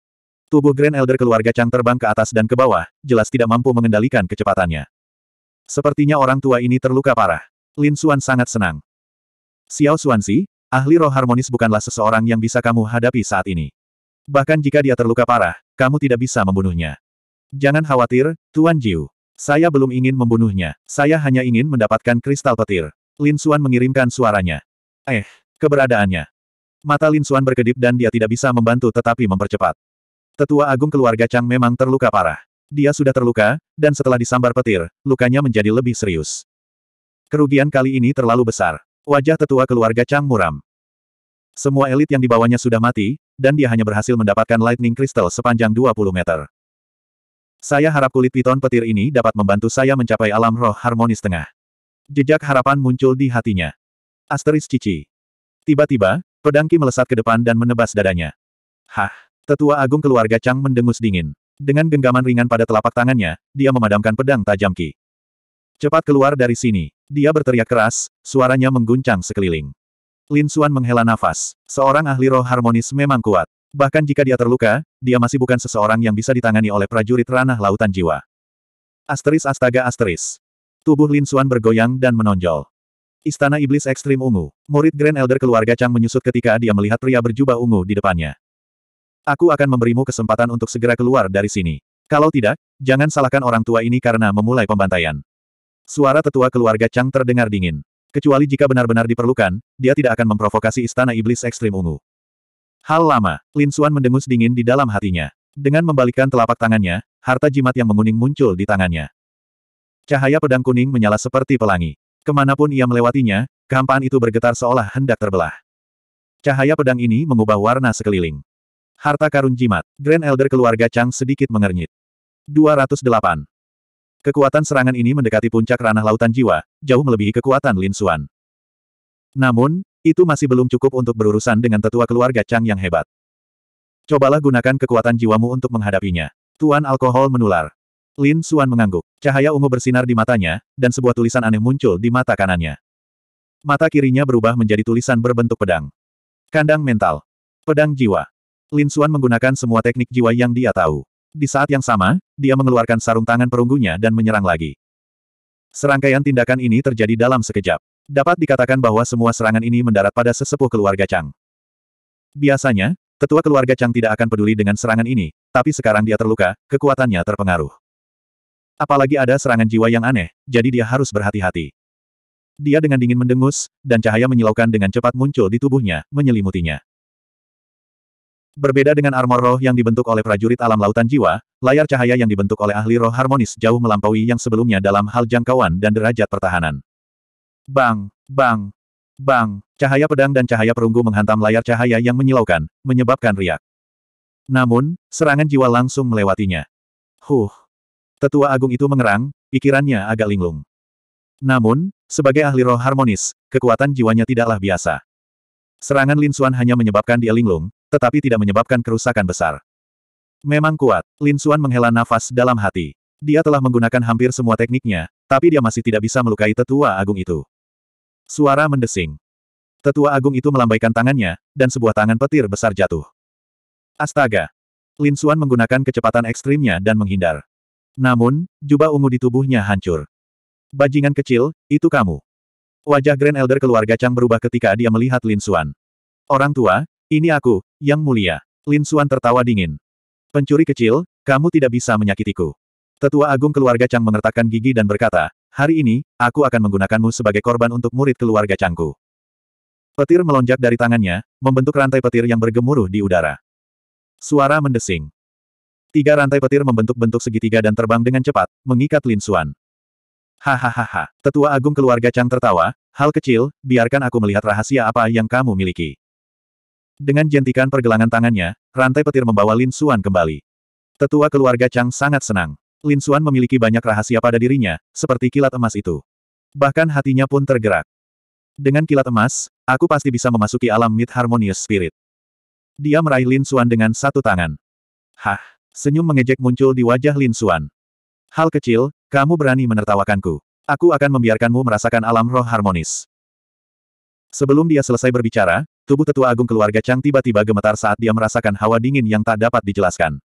Tubuh Grand Elder keluarga Chang terbang ke atas dan ke bawah, jelas tidak mampu mengendalikan kecepatannya. Sepertinya orang tua ini terluka parah. Lin Xuan sangat senang. Xiao Xuanzi, ahli roh harmonis bukanlah seseorang yang bisa kamu hadapi saat ini. Bahkan jika dia terluka parah, kamu tidak bisa membunuhnya. Jangan khawatir, Tuan Jiu. Saya belum ingin membunuhnya. Saya hanya ingin mendapatkan kristal petir. Lin Xuan mengirimkan suaranya. Eh, keberadaannya. Mata Lin Xuan berkedip dan dia tidak bisa membantu tetapi mempercepat. Tetua agung keluarga Chang memang terluka parah. Dia sudah terluka, dan setelah disambar petir, lukanya menjadi lebih serius. Kerugian kali ini terlalu besar. Wajah tetua keluarga Chang muram. Semua elit yang dibawanya sudah mati, dan dia hanya berhasil mendapatkan Lightning Crystal sepanjang 20 meter. Saya harap kulit piton petir ini dapat membantu saya mencapai alam roh harmonis tengah. Jejak harapan muncul di hatinya. Asteris Cici. Tiba-tiba, pedangki melesat ke depan dan menebas dadanya. Hah! Tetua agung keluarga Chang mendengus dingin. Dengan genggaman ringan pada telapak tangannya, dia memadamkan pedang tajam Ki. Cepat keluar dari sini. Dia berteriak keras, suaranya mengguncang sekeliling. Lin Xuan menghela nafas. Seorang ahli roh harmonis memang kuat. Bahkan jika dia terluka, dia masih bukan seseorang yang bisa ditangani oleh prajurit ranah lautan jiwa. Asteris astaga asteris. Tubuh Lin Xuan bergoyang dan menonjol. Istana Iblis Ekstrim Ungu. Murid Grand Elder keluarga Chang menyusut ketika dia melihat pria berjubah ungu di depannya. Aku akan memberimu kesempatan untuk segera keluar dari sini. Kalau tidak, jangan salahkan orang tua ini karena memulai pembantaian. Suara tetua keluarga Chang terdengar dingin. Kecuali jika benar-benar diperlukan, dia tidak akan memprovokasi istana iblis ekstrim ungu. Hal lama, Lin Xuan mendengus dingin di dalam hatinya. Dengan membalikkan telapak tangannya, harta jimat yang menguning muncul di tangannya. Cahaya pedang kuning menyala seperti pelangi. Kemanapun ia melewatinya, kehampaan itu bergetar seolah hendak terbelah. Cahaya pedang ini mengubah warna sekeliling. Harta karun jimat, Grand Elder keluarga Chang sedikit mengernyit. 208. Kekuatan serangan ini mendekati puncak ranah lautan jiwa, jauh melebihi kekuatan Lin Xuan. Namun, itu masih belum cukup untuk berurusan dengan tetua keluarga Chang yang hebat. Cobalah gunakan kekuatan jiwamu untuk menghadapinya. Tuan alkohol menular. Lin Xuan mengangguk. Cahaya ungu bersinar di matanya, dan sebuah tulisan aneh muncul di mata kanannya. Mata kirinya berubah menjadi tulisan berbentuk pedang. Kandang mental. Pedang jiwa. Lin Xuan menggunakan semua teknik jiwa yang dia tahu. Di saat yang sama, dia mengeluarkan sarung tangan perunggunya dan menyerang lagi. Serangkaian tindakan ini terjadi dalam sekejap. Dapat dikatakan bahwa semua serangan ini mendarat pada sesepuh keluarga Chang. Biasanya, tetua keluarga Chang tidak akan peduli dengan serangan ini, tapi sekarang dia terluka, kekuatannya terpengaruh. Apalagi ada serangan jiwa yang aneh, jadi dia harus berhati-hati. Dia dengan dingin mendengus, dan cahaya menyilaukan dengan cepat muncul di tubuhnya, menyelimutinya. Berbeda dengan armor roh yang dibentuk oleh prajurit alam lautan jiwa, layar cahaya yang dibentuk oleh ahli roh harmonis jauh melampaui yang sebelumnya dalam hal jangkauan dan derajat pertahanan. Bang, bang, bang, cahaya pedang dan cahaya perunggu menghantam layar cahaya yang menyilaukan, menyebabkan riak. Namun, serangan jiwa langsung melewatinya. Huh. Tetua agung itu mengerang, pikirannya agak linglung. Namun, sebagai ahli roh harmonis, kekuatan jiwanya tidaklah biasa. Serangan Lin Xuan hanya menyebabkan dia linglung, tetapi tidak menyebabkan kerusakan besar. Memang kuat, Lin Xuan menghela nafas dalam hati. Dia telah menggunakan hampir semua tekniknya, tapi dia masih tidak bisa melukai tetua agung itu. Suara mendesing. Tetua agung itu melambaikan tangannya, dan sebuah tangan petir besar jatuh. Astaga! Lin Xuan menggunakan kecepatan ekstrimnya dan menghindar. Namun, jubah ungu di tubuhnya hancur. Bajingan kecil, itu kamu. Wajah Grand Elder keluarga Chang berubah ketika dia melihat Lin Xuan. Orang tua, ini aku, yang mulia. Lin Xuan tertawa dingin. Pencuri kecil, kamu tidak bisa menyakitiku. Tetua agung keluarga Chang mengertakkan gigi dan berkata, hari ini, aku akan menggunakanmu sebagai korban untuk murid keluarga Changku. Petir melonjak dari tangannya, membentuk rantai petir yang bergemuruh di udara. Suara mendesing. Tiga rantai petir membentuk bentuk segitiga dan terbang dengan cepat, mengikat Lin Xuan. Hahaha. Tetua Agung keluarga Chang tertawa, hal kecil, biarkan aku melihat rahasia apa yang kamu miliki. Dengan jentikan pergelangan tangannya, rantai petir membawa Lin Xuan kembali. Tetua keluarga Chang sangat senang. Lin Xuan memiliki banyak rahasia pada dirinya, seperti kilat emas itu. Bahkan hatinya pun tergerak. Dengan kilat emas, aku pasti bisa memasuki alam mid harmonious spirit. Dia meraih Lin Xuan dengan satu tangan. Hah, senyum mengejek muncul di wajah Lin Xuan. Hal kecil, kamu berani menertawakanku. Aku akan membiarkanmu merasakan alam roh harmonis. Sebelum dia selesai berbicara, tubuh tetua agung keluarga Chang tiba-tiba gemetar saat dia merasakan hawa dingin yang tak dapat dijelaskan.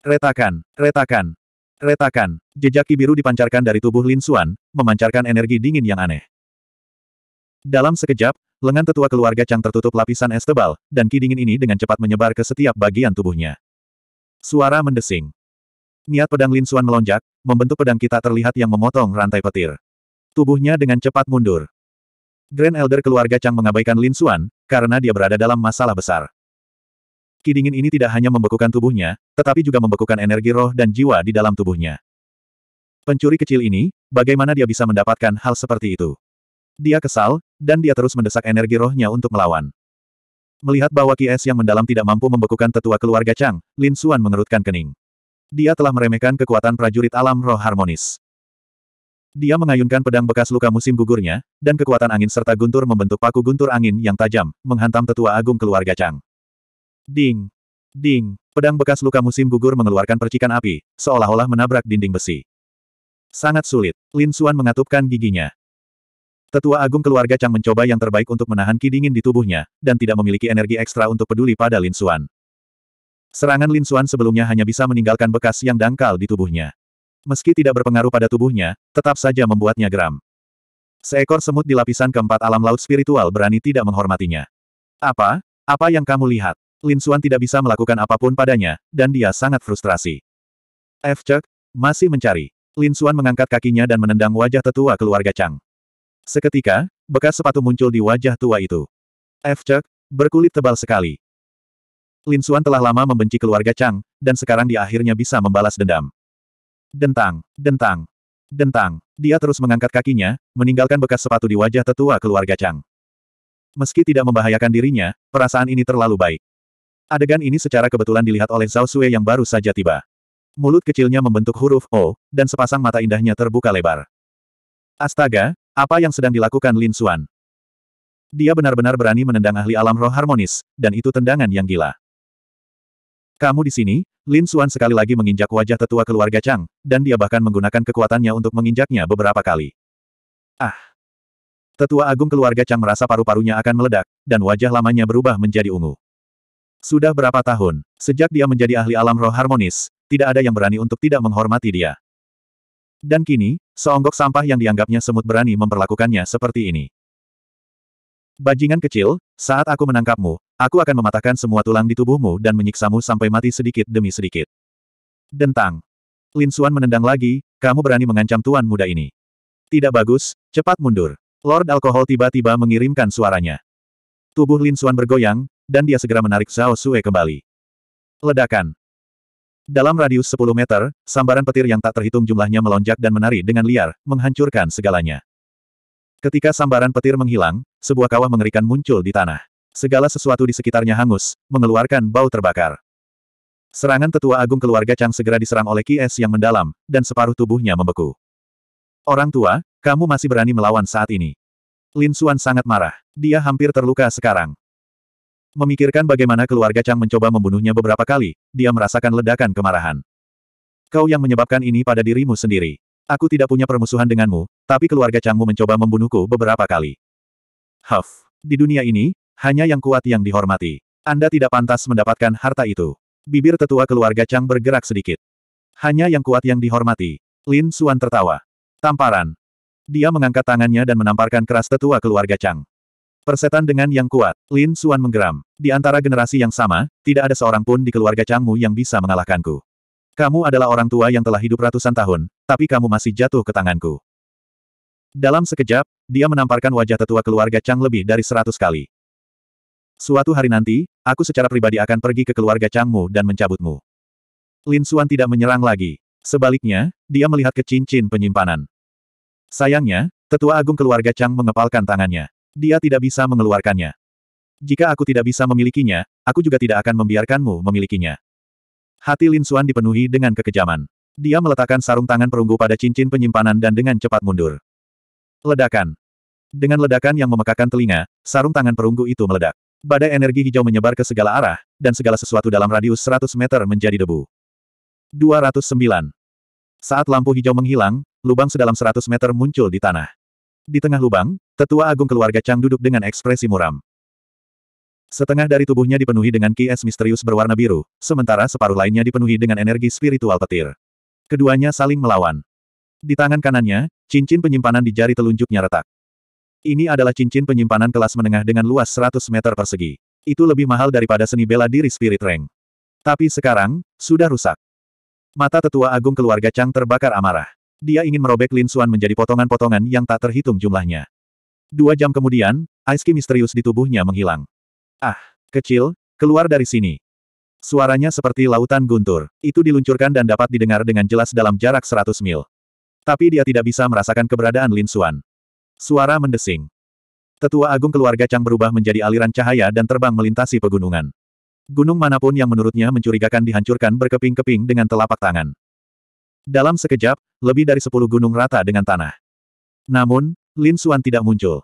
Retakan, retakan, retakan. Jejak biru dipancarkan dari tubuh Lin Xuan, memancarkan energi dingin yang aneh. Dalam sekejap, lengan tetua keluarga Chang tertutup lapisan es tebal, dan ki dingin ini dengan cepat menyebar ke setiap bagian tubuhnya. Suara mendesing. Niat pedang Lin Xuan melonjak, membentuk pedang kita terlihat yang memotong rantai petir. Tubuhnya dengan cepat mundur. Grand Elder keluarga Chang mengabaikan Lin Xuan, karena dia berada dalam masalah besar. Kidingin ini tidak hanya membekukan tubuhnya, tetapi juga membekukan energi roh dan jiwa di dalam tubuhnya. Pencuri kecil ini, bagaimana dia bisa mendapatkan hal seperti itu? Dia kesal, dan dia terus mendesak energi rohnya untuk melawan. Melihat bahwa Ki Es yang mendalam tidak mampu membekukan tetua keluarga Chang, Lin Xuan mengerutkan kening. Dia telah meremehkan kekuatan prajurit alam roh harmonis. Dia mengayunkan pedang bekas luka musim gugurnya, dan kekuatan angin serta guntur membentuk paku guntur angin yang tajam, menghantam tetua agung keluarga Chang. Ding! Ding! Pedang bekas luka musim gugur mengeluarkan percikan api, seolah-olah menabrak dinding besi. Sangat sulit. Lin Xuan mengatupkan giginya. Tetua agung keluarga Chang mencoba yang terbaik untuk menahan ki dingin di tubuhnya, dan tidak memiliki energi ekstra untuk peduli pada Lin Xuan. Serangan Lin Xuan sebelumnya hanya bisa meninggalkan bekas yang dangkal di tubuhnya. Meski tidak berpengaruh pada tubuhnya, tetap saja membuatnya geram. Seekor semut di lapisan keempat alam laut spiritual berani tidak menghormatinya. Apa? Apa yang kamu lihat? Lin Xuan tidak bisa melakukan apapun padanya, dan dia sangat frustrasi. F. Chuck masih mencari. Lin Xuan mengangkat kakinya dan menendang wajah tetua keluarga Chang. Seketika, bekas sepatu muncul di wajah tua itu. F. Chuck berkulit tebal sekali. Lin Xuan telah lama membenci keluarga Chang, dan sekarang dia akhirnya bisa membalas dendam. Dentang, dentang, dentang. Dia terus mengangkat kakinya, meninggalkan bekas sepatu di wajah tetua keluarga Chang. Meski tidak membahayakan dirinya, perasaan ini terlalu baik. Adegan ini secara kebetulan dilihat oleh Zhao Sui yang baru saja tiba. Mulut kecilnya membentuk huruf O, dan sepasang mata indahnya terbuka lebar. Astaga, apa yang sedang dilakukan Lin Xuan? Dia benar-benar berani menendang ahli alam roh harmonis, dan itu tendangan yang gila. Kamu di sini? Lin Xuan sekali lagi menginjak wajah tetua keluarga Chang, dan dia bahkan menggunakan kekuatannya untuk menginjaknya beberapa kali. Ah! Tetua agung keluarga Chang merasa paru-parunya akan meledak, dan wajah lamanya berubah menjadi ungu. Sudah berapa tahun, sejak dia menjadi ahli alam roh harmonis, tidak ada yang berani untuk tidak menghormati dia. Dan kini, seonggok sampah yang dianggapnya semut berani memperlakukannya seperti ini. Bajingan kecil, saat aku menangkapmu, Aku akan mematahkan semua tulang di tubuhmu dan menyiksamu sampai mati sedikit demi sedikit. Dentang. Lin Xuan menendang lagi, kamu berani mengancam tuan muda ini. Tidak bagus, cepat mundur. Lord Alkohol tiba-tiba mengirimkan suaranya. Tubuh Lin Xuan bergoyang, dan dia segera menarik Zhao Sue kembali. Ledakan. Dalam radius 10 meter, sambaran petir yang tak terhitung jumlahnya melonjak dan menari dengan liar, menghancurkan segalanya. Ketika sambaran petir menghilang, sebuah kawah mengerikan muncul di tanah. Segala sesuatu di sekitarnya hangus, mengeluarkan bau terbakar. Serangan tetua agung keluarga Chang segera diserang oleh Kies yang mendalam, dan separuh tubuhnya membeku. Orang tua, kamu masih berani melawan saat ini. Lin Suan sangat marah. Dia hampir terluka sekarang. Memikirkan bagaimana keluarga Chang mencoba membunuhnya beberapa kali, dia merasakan ledakan kemarahan. Kau yang menyebabkan ini pada dirimu sendiri. Aku tidak punya permusuhan denganmu, tapi keluarga Changmu mencoba membunuhku beberapa kali. Huff. Di dunia ini, hanya yang kuat yang dihormati. Anda tidak pantas mendapatkan harta itu. Bibir tetua keluarga Chang bergerak sedikit. Hanya yang kuat yang dihormati. Lin Suan tertawa. Tamparan. Dia mengangkat tangannya dan menamparkan keras tetua keluarga Chang. Persetan dengan yang kuat, Lin Suan menggeram. Di antara generasi yang sama, tidak ada seorang pun di keluarga Changmu yang bisa mengalahkanku. Kamu adalah orang tua yang telah hidup ratusan tahun, tapi kamu masih jatuh ke tanganku. Dalam sekejap, dia menamparkan wajah tetua keluarga Chang lebih dari seratus kali. Suatu hari nanti, aku secara pribadi akan pergi ke keluarga Changmu dan mencabutmu. Lin Xuan tidak menyerang lagi. Sebaliknya, dia melihat ke cincin penyimpanan. Sayangnya, tetua agung keluarga Chang mengepalkan tangannya. Dia tidak bisa mengeluarkannya. Jika aku tidak bisa memilikinya, aku juga tidak akan membiarkanmu memilikinya. Hati Lin Xuan dipenuhi dengan kekejaman. Dia meletakkan sarung tangan perunggu pada cincin penyimpanan dan dengan cepat mundur. Ledakan. Dengan ledakan yang memekakan telinga, sarung tangan perunggu itu meledak. Badai energi hijau menyebar ke segala arah, dan segala sesuatu dalam radius 100 meter menjadi debu. 209. Saat lampu hijau menghilang, lubang sedalam 100 meter muncul di tanah. Di tengah lubang, tetua agung keluarga Chang duduk dengan ekspresi muram. Setengah dari tubuhnya dipenuhi dengan ki es misterius berwarna biru, sementara separuh lainnya dipenuhi dengan energi spiritual petir. Keduanya saling melawan. Di tangan kanannya, cincin penyimpanan di jari telunjuknya retak. Ini adalah cincin penyimpanan kelas menengah dengan luas 100 meter persegi. Itu lebih mahal daripada seni bela diri spirit Ring. Tapi sekarang, sudah rusak. Mata tetua agung keluarga Chang terbakar amarah. Dia ingin merobek Lin Xuan menjadi potongan-potongan yang tak terhitung jumlahnya. Dua jam kemudian, Aiski misterius di tubuhnya menghilang. Ah, kecil, keluar dari sini. Suaranya seperti lautan guntur. Itu diluncurkan dan dapat didengar dengan jelas dalam jarak 100 mil. Tapi dia tidak bisa merasakan keberadaan Lin Xuan. Suara mendesing. Tetua agung keluarga Chang berubah menjadi aliran cahaya dan terbang melintasi pegunungan. Gunung manapun yang menurutnya mencurigakan dihancurkan berkeping-keping dengan telapak tangan. Dalam sekejap, lebih dari sepuluh gunung rata dengan tanah. Namun, Lin Xuan tidak muncul.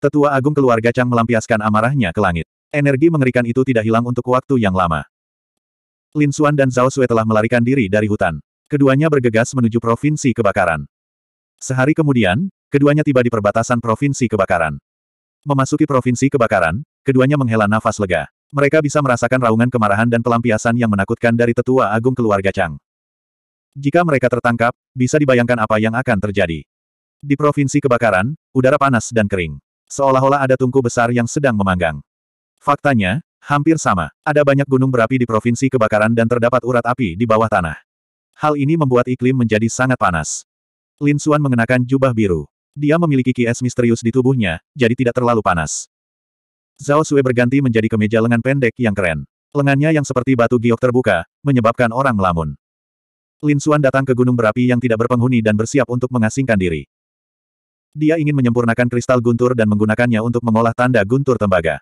Tetua agung keluarga Chang melampiaskan amarahnya ke langit. Energi mengerikan itu tidak hilang untuk waktu yang lama. Lin Xuan dan Zhao Sui telah melarikan diri dari hutan. Keduanya bergegas menuju provinsi kebakaran. Sehari kemudian, Keduanya tiba di perbatasan provinsi kebakaran. Memasuki provinsi kebakaran, keduanya menghela nafas lega. Mereka bisa merasakan raungan kemarahan dan pelampiasan yang menakutkan dari tetua agung keluarga Chang. Jika mereka tertangkap, bisa dibayangkan apa yang akan terjadi. Di provinsi kebakaran, udara panas dan kering. Seolah-olah ada tungku besar yang sedang memanggang. Faktanya, hampir sama. Ada banyak gunung berapi di provinsi kebakaran dan terdapat urat api di bawah tanah. Hal ini membuat iklim menjadi sangat panas. Lin Xuan mengenakan jubah biru. Dia memiliki kies misterius di tubuhnya, jadi tidak terlalu panas. Zhao Sue berganti menjadi kemeja lengan pendek yang keren. Lengannya yang seperti batu giok terbuka, menyebabkan orang melamun. Lin Xuan datang ke gunung berapi yang tidak berpenghuni dan bersiap untuk mengasingkan diri. Dia ingin menyempurnakan kristal guntur dan menggunakannya untuk mengolah tanda guntur tembaga.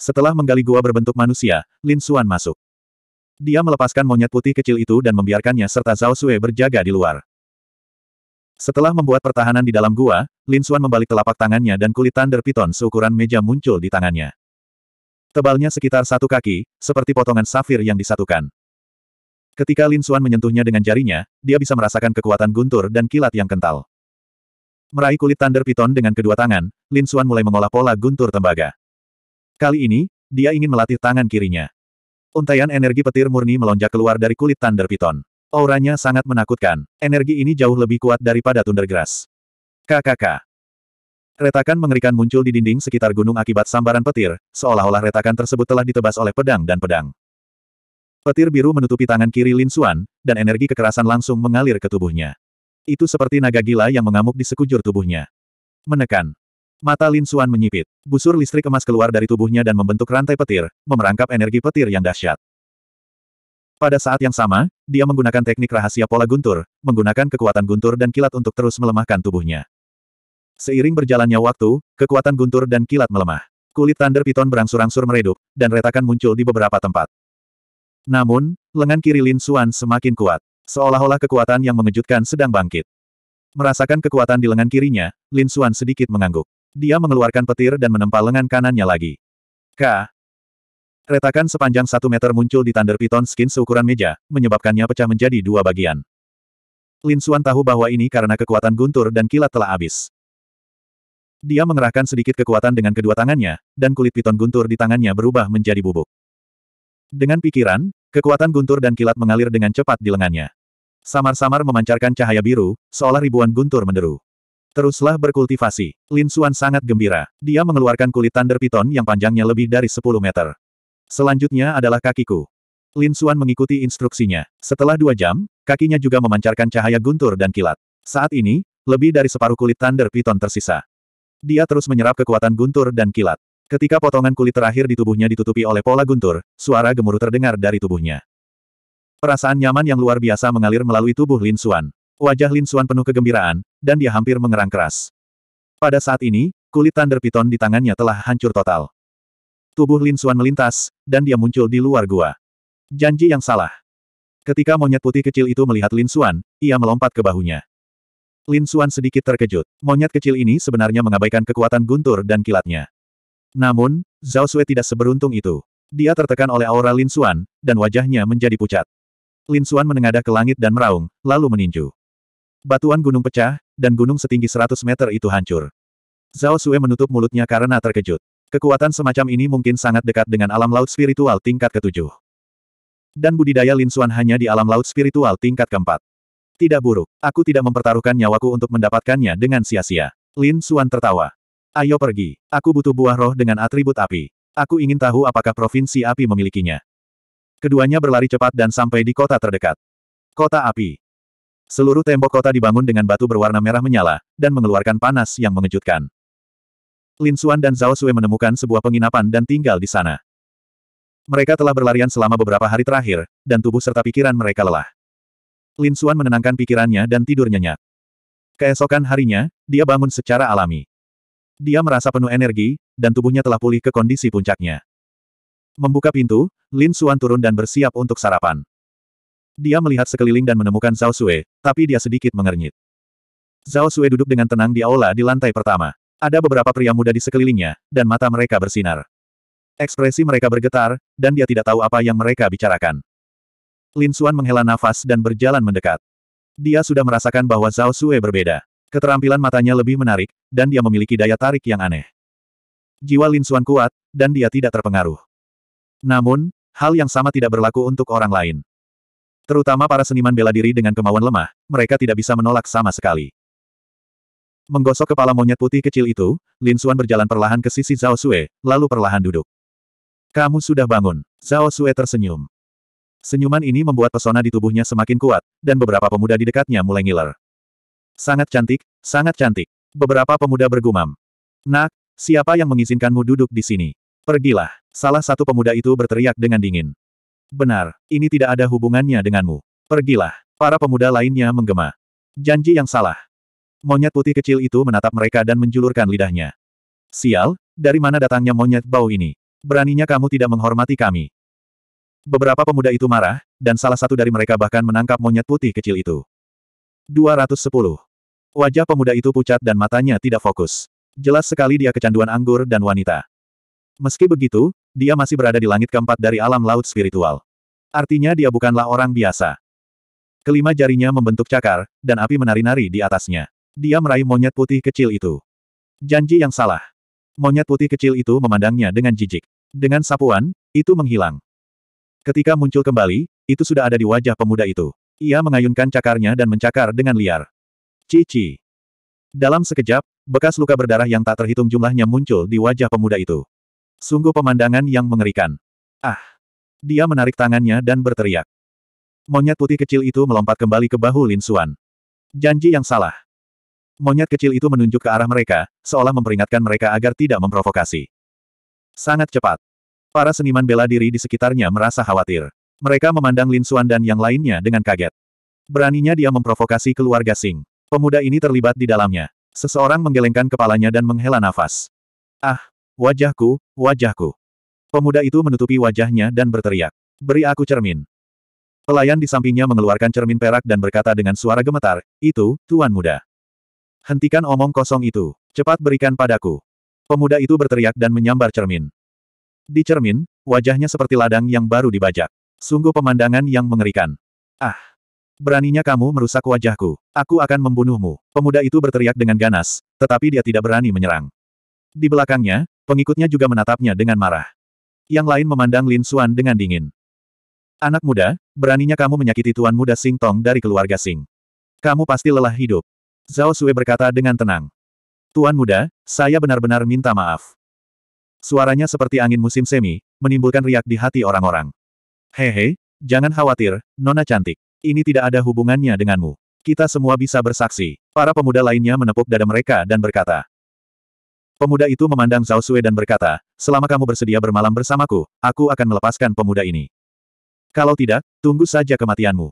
Setelah menggali gua berbentuk manusia, Lin Xuan masuk. Dia melepaskan monyet putih kecil itu dan membiarkannya serta Zhao Sue berjaga di luar. Setelah membuat pertahanan di dalam gua, Lin Suan membalik telapak tangannya dan kulit Thunder Piton seukuran meja muncul di tangannya. Tebalnya sekitar satu kaki, seperti potongan safir yang disatukan. Ketika Lin Suan menyentuhnya dengan jarinya, dia bisa merasakan kekuatan guntur dan kilat yang kental. Meraih kulit Thunder Piton dengan kedua tangan, Lin Suan mulai mengolah pola guntur tembaga. Kali ini, dia ingin melatih tangan kirinya. Untaian energi petir murni melonjak keluar dari kulit Thunder Piton. Auranya sangat menakutkan. Energi ini jauh lebih kuat daripada Thundergrass. KKK. Retakan mengerikan muncul di dinding sekitar gunung akibat sambaran petir, seolah-olah retakan tersebut telah ditebas oleh pedang dan pedang. Petir biru menutupi tangan kiri Lin Xuan, dan energi kekerasan langsung mengalir ke tubuhnya. Itu seperti naga gila yang mengamuk di sekujur tubuhnya. Menekan. Mata Lin Xuan menyipit. Busur listrik emas keluar dari tubuhnya dan membentuk rantai petir, memerangkap energi petir yang dahsyat. Pada saat yang sama, dia menggunakan teknik rahasia pola guntur, menggunakan kekuatan guntur dan kilat untuk terus melemahkan tubuhnya. Seiring berjalannya waktu, kekuatan guntur dan kilat melemah. Kulit Thunder Piton berangsur-angsur meredup, dan retakan muncul di beberapa tempat. Namun, lengan kiri Lin Suan semakin kuat. Seolah-olah kekuatan yang mengejutkan sedang bangkit. Merasakan kekuatan di lengan kirinya, Lin Suan sedikit mengangguk. Dia mengeluarkan petir dan menempa lengan kanannya lagi. K. Retakan sepanjang satu meter muncul di Thunder Python skin seukuran meja, menyebabkannya pecah menjadi dua bagian. Lin Suan tahu bahwa ini karena kekuatan guntur dan kilat telah habis. Dia mengerahkan sedikit kekuatan dengan kedua tangannya, dan kulit piton guntur di tangannya berubah menjadi bubuk. Dengan pikiran, kekuatan guntur dan kilat mengalir dengan cepat di lengannya. Samar-samar memancarkan cahaya biru, seolah ribuan guntur menderu. Teruslah berkultivasi. Lin Suan sangat gembira. Dia mengeluarkan kulit Thunder Python yang panjangnya lebih dari 10 meter. Selanjutnya adalah kakiku. Lin Xuan mengikuti instruksinya. Setelah dua jam, kakinya juga memancarkan cahaya guntur dan kilat. Saat ini, lebih dari separuh kulit Thunder Python tersisa. Dia terus menyerap kekuatan guntur dan kilat. Ketika potongan kulit terakhir di tubuhnya ditutupi oleh pola guntur, suara gemuruh terdengar dari tubuhnya. Perasaan nyaman yang luar biasa mengalir melalui tubuh Lin Xuan. Wajah Lin Xuan penuh kegembiraan, dan dia hampir mengerang keras. Pada saat ini, kulit Thunder Python di tangannya telah hancur total. Tubuh Lin Suan melintas, dan dia muncul di luar gua. Janji yang salah. Ketika monyet putih kecil itu melihat Lin Suan, ia melompat ke bahunya. Lin Suan sedikit terkejut. Monyet kecil ini sebenarnya mengabaikan kekuatan guntur dan kilatnya. Namun, Zhao Sui tidak seberuntung itu. Dia tertekan oleh aura Lin Suan, dan wajahnya menjadi pucat. Lin Suan menengadah ke langit dan meraung, lalu meninju. Batuan gunung pecah, dan gunung setinggi 100 meter itu hancur. Zhao Sui menutup mulutnya karena terkejut. Kekuatan semacam ini mungkin sangat dekat dengan alam laut spiritual tingkat ketujuh. Dan budidaya Lin Suan hanya di alam laut spiritual tingkat keempat. Tidak buruk, aku tidak mempertaruhkan nyawaku untuk mendapatkannya dengan sia-sia. Lin Suan tertawa. Ayo pergi, aku butuh buah roh dengan atribut api. Aku ingin tahu apakah provinsi api memilikinya. Keduanya berlari cepat dan sampai di kota terdekat. Kota api. Seluruh tembok kota dibangun dengan batu berwarna merah menyala, dan mengeluarkan panas yang mengejutkan. Lin Xuan dan Zhao Sui menemukan sebuah penginapan dan tinggal di sana. Mereka telah berlarian selama beberapa hari terakhir, dan tubuh serta pikiran mereka lelah. Lin Xuan menenangkan pikirannya dan tidur nyenyak. Keesokan harinya, dia bangun secara alami. Dia merasa penuh energi, dan tubuhnya telah pulih ke kondisi puncaknya. Membuka pintu, Lin Xuan turun dan bersiap untuk sarapan. Dia melihat sekeliling dan menemukan Zhao Sui, tapi dia sedikit mengernyit. Zhao Sui duduk dengan tenang di aula di lantai pertama. Ada beberapa pria muda di sekelilingnya, dan mata mereka bersinar. Ekspresi mereka bergetar, dan dia tidak tahu apa yang mereka bicarakan. Lin Xuan menghela nafas dan berjalan mendekat. Dia sudah merasakan bahwa Zhao Sue berbeda. Keterampilan matanya lebih menarik, dan dia memiliki daya tarik yang aneh. Jiwa Lin Xuan kuat, dan dia tidak terpengaruh. Namun, hal yang sama tidak berlaku untuk orang lain. Terutama para seniman bela diri dengan kemauan lemah, mereka tidak bisa menolak sama sekali. Menggosok kepala monyet putih kecil itu, Lin Xuan berjalan perlahan ke sisi Zhao Sue, lalu perlahan duduk. Kamu sudah bangun. Zhao Sue tersenyum. Senyuman ini membuat pesona di tubuhnya semakin kuat, dan beberapa pemuda di dekatnya mulai ngiler. Sangat cantik, sangat cantik. Beberapa pemuda bergumam. Nak, siapa yang mengizinkanmu duduk di sini? Pergilah. Salah satu pemuda itu berteriak dengan dingin. Benar, ini tidak ada hubungannya denganmu. Pergilah. Para pemuda lainnya menggema. Janji yang salah. Monyet putih kecil itu menatap mereka dan menjulurkan lidahnya. Sial, dari mana datangnya monyet bau ini? Beraninya kamu tidak menghormati kami. Beberapa pemuda itu marah, dan salah satu dari mereka bahkan menangkap monyet putih kecil itu. 210. Wajah pemuda itu pucat dan matanya tidak fokus. Jelas sekali dia kecanduan anggur dan wanita. Meski begitu, dia masih berada di langit keempat dari alam laut spiritual. Artinya dia bukanlah orang biasa. Kelima jarinya membentuk cakar, dan api menari-nari di atasnya. Dia meraih monyet putih kecil itu. Janji yang salah. Monyet putih kecil itu memandangnya dengan jijik. Dengan sapuan, itu menghilang. Ketika muncul kembali, itu sudah ada di wajah pemuda itu. Ia mengayunkan cakarnya dan mencakar dengan liar. Cici. Dalam sekejap, bekas luka berdarah yang tak terhitung jumlahnya muncul di wajah pemuda itu. Sungguh pemandangan yang mengerikan. Ah! Dia menarik tangannya dan berteriak. Monyet putih kecil itu melompat kembali ke bahu Lin Suan. Janji yang salah. Monyet kecil itu menunjuk ke arah mereka, seolah memperingatkan mereka agar tidak memprovokasi. Sangat cepat. Para seniman bela diri di sekitarnya merasa khawatir. Mereka memandang Lin Suan dan yang lainnya dengan kaget. Beraninya dia memprovokasi keluarga Sing. Pemuda ini terlibat di dalamnya. Seseorang menggelengkan kepalanya dan menghela nafas. Ah, wajahku, wajahku. Pemuda itu menutupi wajahnya dan berteriak. Beri aku cermin. Pelayan di sampingnya mengeluarkan cermin perak dan berkata dengan suara gemetar, itu, Tuan Muda. Hentikan omong kosong itu. Cepat berikan padaku. Pemuda itu berteriak dan menyambar cermin. Di cermin, wajahnya seperti ladang yang baru dibajak. Sungguh pemandangan yang mengerikan. Ah! Beraninya kamu merusak wajahku. Aku akan membunuhmu. Pemuda itu berteriak dengan ganas, tetapi dia tidak berani menyerang. Di belakangnya, pengikutnya juga menatapnya dengan marah. Yang lain memandang Lin Xuan dengan dingin. Anak muda, beraninya kamu menyakiti tuan muda Sing Tong dari keluarga Sing. Kamu pasti lelah hidup. Zhao Sui berkata dengan tenang. Tuan muda, saya benar-benar minta maaf. Suaranya seperti angin musim semi, menimbulkan riak di hati orang-orang. Hehe, jangan khawatir, Nona cantik. Ini tidak ada hubungannya denganmu. Kita semua bisa bersaksi. Para pemuda lainnya menepuk dada mereka dan berkata. Pemuda itu memandang Zhao Sui dan berkata, selama kamu bersedia bermalam bersamaku, aku akan melepaskan pemuda ini. Kalau tidak, tunggu saja kematianmu.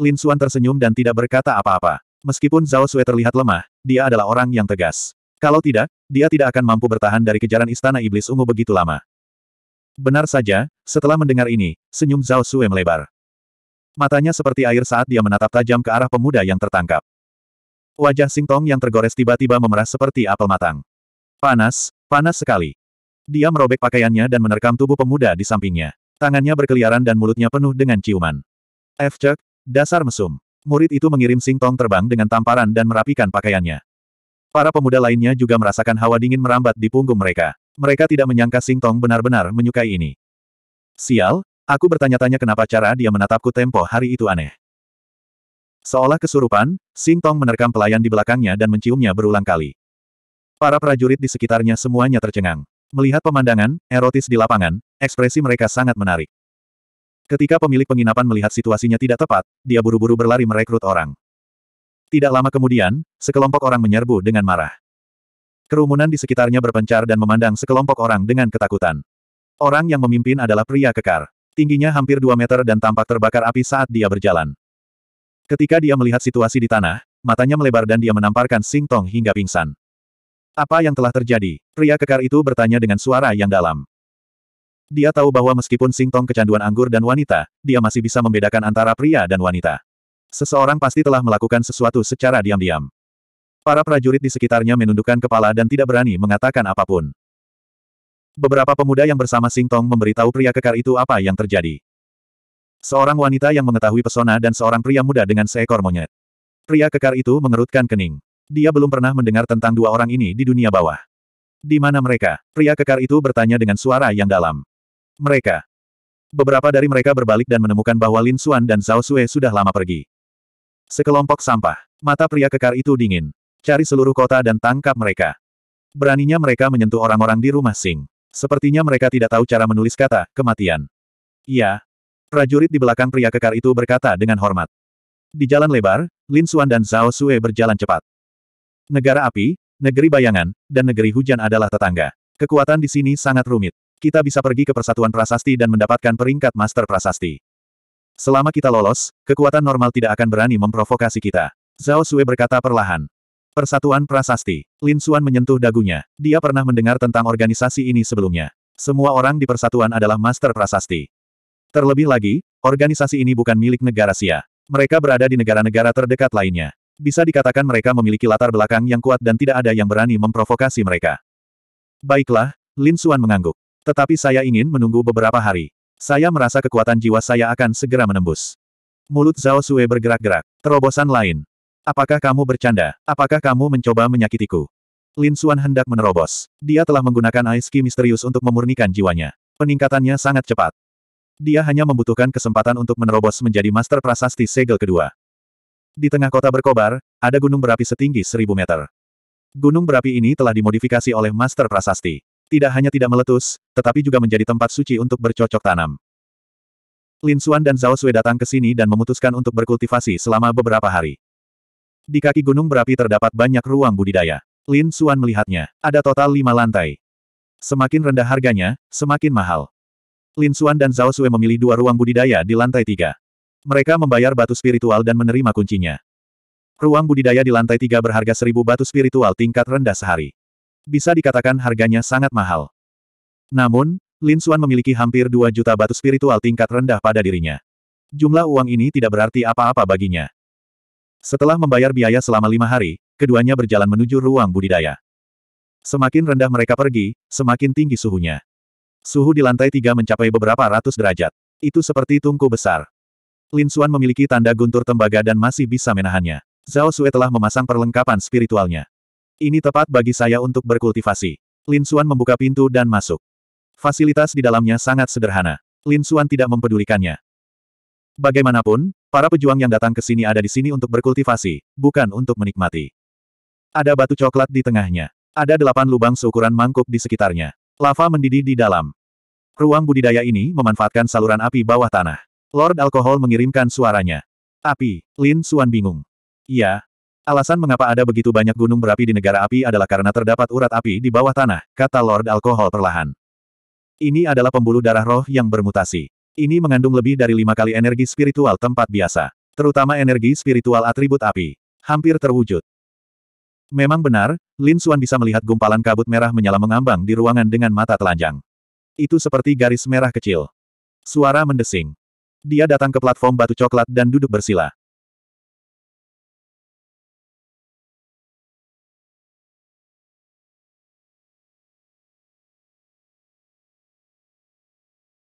Lin Suan tersenyum dan tidak berkata apa-apa. Meskipun Zhao Sui terlihat lemah, dia adalah orang yang tegas. Kalau tidak, dia tidak akan mampu bertahan dari kejaran istana iblis ungu begitu lama. Benar saja, setelah mendengar ini, senyum Zhao Sui melebar. Matanya seperti air saat dia menatap tajam ke arah pemuda yang tertangkap. Wajah Singtong yang tergores tiba-tiba memerah seperti apel matang. Panas, panas sekali. Dia merobek pakaiannya dan menerkam tubuh pemuda di sampingnya. Tangannya berkeliaran dan mulutnya penuh dengan ciuman. F. Cek, dasar mesum. Murid itu mengirim Sing Tong terbang dengan tamparan dan merapikan pakaiannya. Para pemuda lainnya juga merasakan hawa dingin merambat di punggung mereka. Mereka tidak menyangka Sing Tong benar-benar menyukai ini. Sial, aku bertanya-tanya kenapa cara dia menatapku tempo hari itu aneh. Seolah kesurupan, Sing Tong menerkam pelayan di belakangnya dan menciumnya berulang kali. Para prajurit di sekitarnya semuanya tercengang. Melihat pemandangan, erotis di lapangan, ekspresi mereka sangat menarik. Ketika pemilik penginapan melihat situasinya tidak tepat, dia buru-buru berlari merekrut orang. Tidak lama kemudian, sekelompok orang menyerbu dengan marah. Kerumunan di sekitarnya berpencar dan memandang sekelompok orang dengan ketakutan. Orang yang memimpin adalah pria kekar. Tingginya hampir 2 meter dan tampak terbakar api saat dia berjalan. Ketika dia melihat situasi di tanah, matanya melebar dan dia menamparkan singtong hingga pingsan. Apa yang telah terjadi? Pria kekar itu bertanya dengan suara yang dalam. Dia tahu bahwa meskipun Singtong kecanduan anggur dan wanita, dia masih bisa membedakan antara pria dan wanita. Seseorang pasti telah melakukan sesuatu secara diam-diam. Para prajurit di sekitarnya menundukkan kepala dan tidak berani mengatakan apapun. Beberapa pemuda yang bersama Singtong memberitahu pria kekar itu apa yang terjadi. Seorang wanita yang mengetahui pesona dan seorang pria muda dengan seekor monyet. Pria kekar itu mengerutkan kening. Dia belum pernah mendengar tentang dua orang ini di dunia bawah. Di mana mereka? Pria kekar itu bertanya dengan suara yang dalam mereka. Beberapa dari mereka berbalik dan menemukan bahwa Lin Xuan dan Zhao Sue sudah lama pergi. Sekelompok sampah. Mata pria kekar itu dingin. Cari seluruh kota dan tangkap mereka. Beraninya mereka menyentuh orang-orang di rumah Sing. Sepertinya mereka tidak tahu cara menulis kata, kematian. Iya. Prajurit di belakang pria kekar itu berkata dengan hormat. Di jalan lebar, Lin Xuan dan Zhao Sue berjalan cepat. Negara api, negeri bayangan, dan negeri hujan adalah tetangga. Kekuatan di sini sangat rumit kita bisa pergi ke Persatuan Prasasti dan mendapatkan peringkat Master Prasasti. Selama kita lolos, kekuatan normal tidak akan berani memprovokasi kita. Zhao Sui berkata perlahan. Persatuan Prasasti. Lin Xuan menyentuh dagunya. Dia pernah mendengar tentang organisasi ini sebelumnya. Semua orang di persatuan adalah Master Prasasti. Terlebih lagi, organisasi ini bukan milik negara Sia. Mereka berada di negara-negara terdekat lainnya. Bisa dikatakan mereka memiliki latar belakang yang kuat dan tidak ada yang berani memprovokasi mereka. Baiklah, Lin Xuan mengangguk. Tetapi saya ingin menunggu beberapa hari. Saya merasa kekuatan jiwa saya akan segera menembus. Mulut Zhao Sue bergerak-gerak. Terobosan lain. Apakah kamu bercanda? Apakah kamu mencoba menyakitiku? Lin Xuan hendak menerobos. Dia telah menggunakan Ice misterius untuk memurnikan jiwanya. Peningkatannya sangat cepat. Dia hanya membutuhkan kesempatan untuk menerobos menjadi Master Prasasti Segel kedua. Di tengah kota berkobar, ada gunung berapi setinggi seribu meter. Gunung berapi ini telah dimodifikasi oleh Master Prasasti tidak hanya tidak meletus, tetapi juga menjadi tempat suci untuk bercocok tanam. Lin Xuan dan Zhao Sui datang ke sini dan memutuskan untuk berkultivasi selama beberapa hari. Di kaki gunung berapi terdapat banyak ruang budidaya. Lin Xuan melihatnya. Ada total lima lantai. Semakin rendah harganya, semakin mahal. Lin Xuan dan Zhao Sui memilih dua ruang budidaya di lantai tiga. Mereka membayar batu spiritual dan menerima kuncinya. Ruang budidaya di lantai tiga berharga seribu batu spiritual tingkat rendah sehari. Bisa dikatakan harganya sangat mahal. Namun, Lin Xuan memiliki hampir 2 juta batu spiritual tingkat rendah pada dirinya. Jumlah uang ini tidak berarti apa-apa baginya. Setelah membayar biaya selama lima hari, keduanya berjalan menuju ruang budidaya. Semakin rendah mereka pergi, semakin tinggi suhunya. Suhu di lantai tiga mencapai beberapa ratus derajat. Itu seperti tungku besar. Lin Xuan memiliki tanda guntur tembaga dan masih bisa menahannya. Zhao Sue telah memasang perlengkapan spiritualnya. Ini tepat bagi saya untuk berkultivasi. Lin Xuan membuka pintu dan masuk. Fasilitas di dalamnya sangat sederhana. Lin Xuan tidak mempedulikannya. Bagaimanapun, para pejuang yang datang ke sini ada di sini untuk berkultivasi, bukan untuk menikmati. Ada batu coklat di tengahnya. Ada delapan lubang seukuran mangkuk di sekitarnya. Lava mendidih di dalam. Ruang budidaya ini memanfaatkan saluran api bawah tanah. Lord Alkohol mengirimkan suaranya. Api, Lin Xuan bingung. Iya, Alasan mengapa ada begitu banyak gunung berapi di negara api adalah karena terdapat urat api di bawah tanah, kata Lord Alkohol perlahan. Ini adalah pembuluh darah roh yang bermutasi. Ini mengandung lebih dari lima kali energi spiritual tempat biasa, terutama energi spiritual atribut api. Hampir terwujud. Memang benar, Lin Xuan bisa melihat gumpalan kabut merah menyala mengambang di ruangan dengan mata telanjang. Itu seperti garis merah kecil. Suara mendesing. Dia datang ke platform batu coklat dan duduk bersila.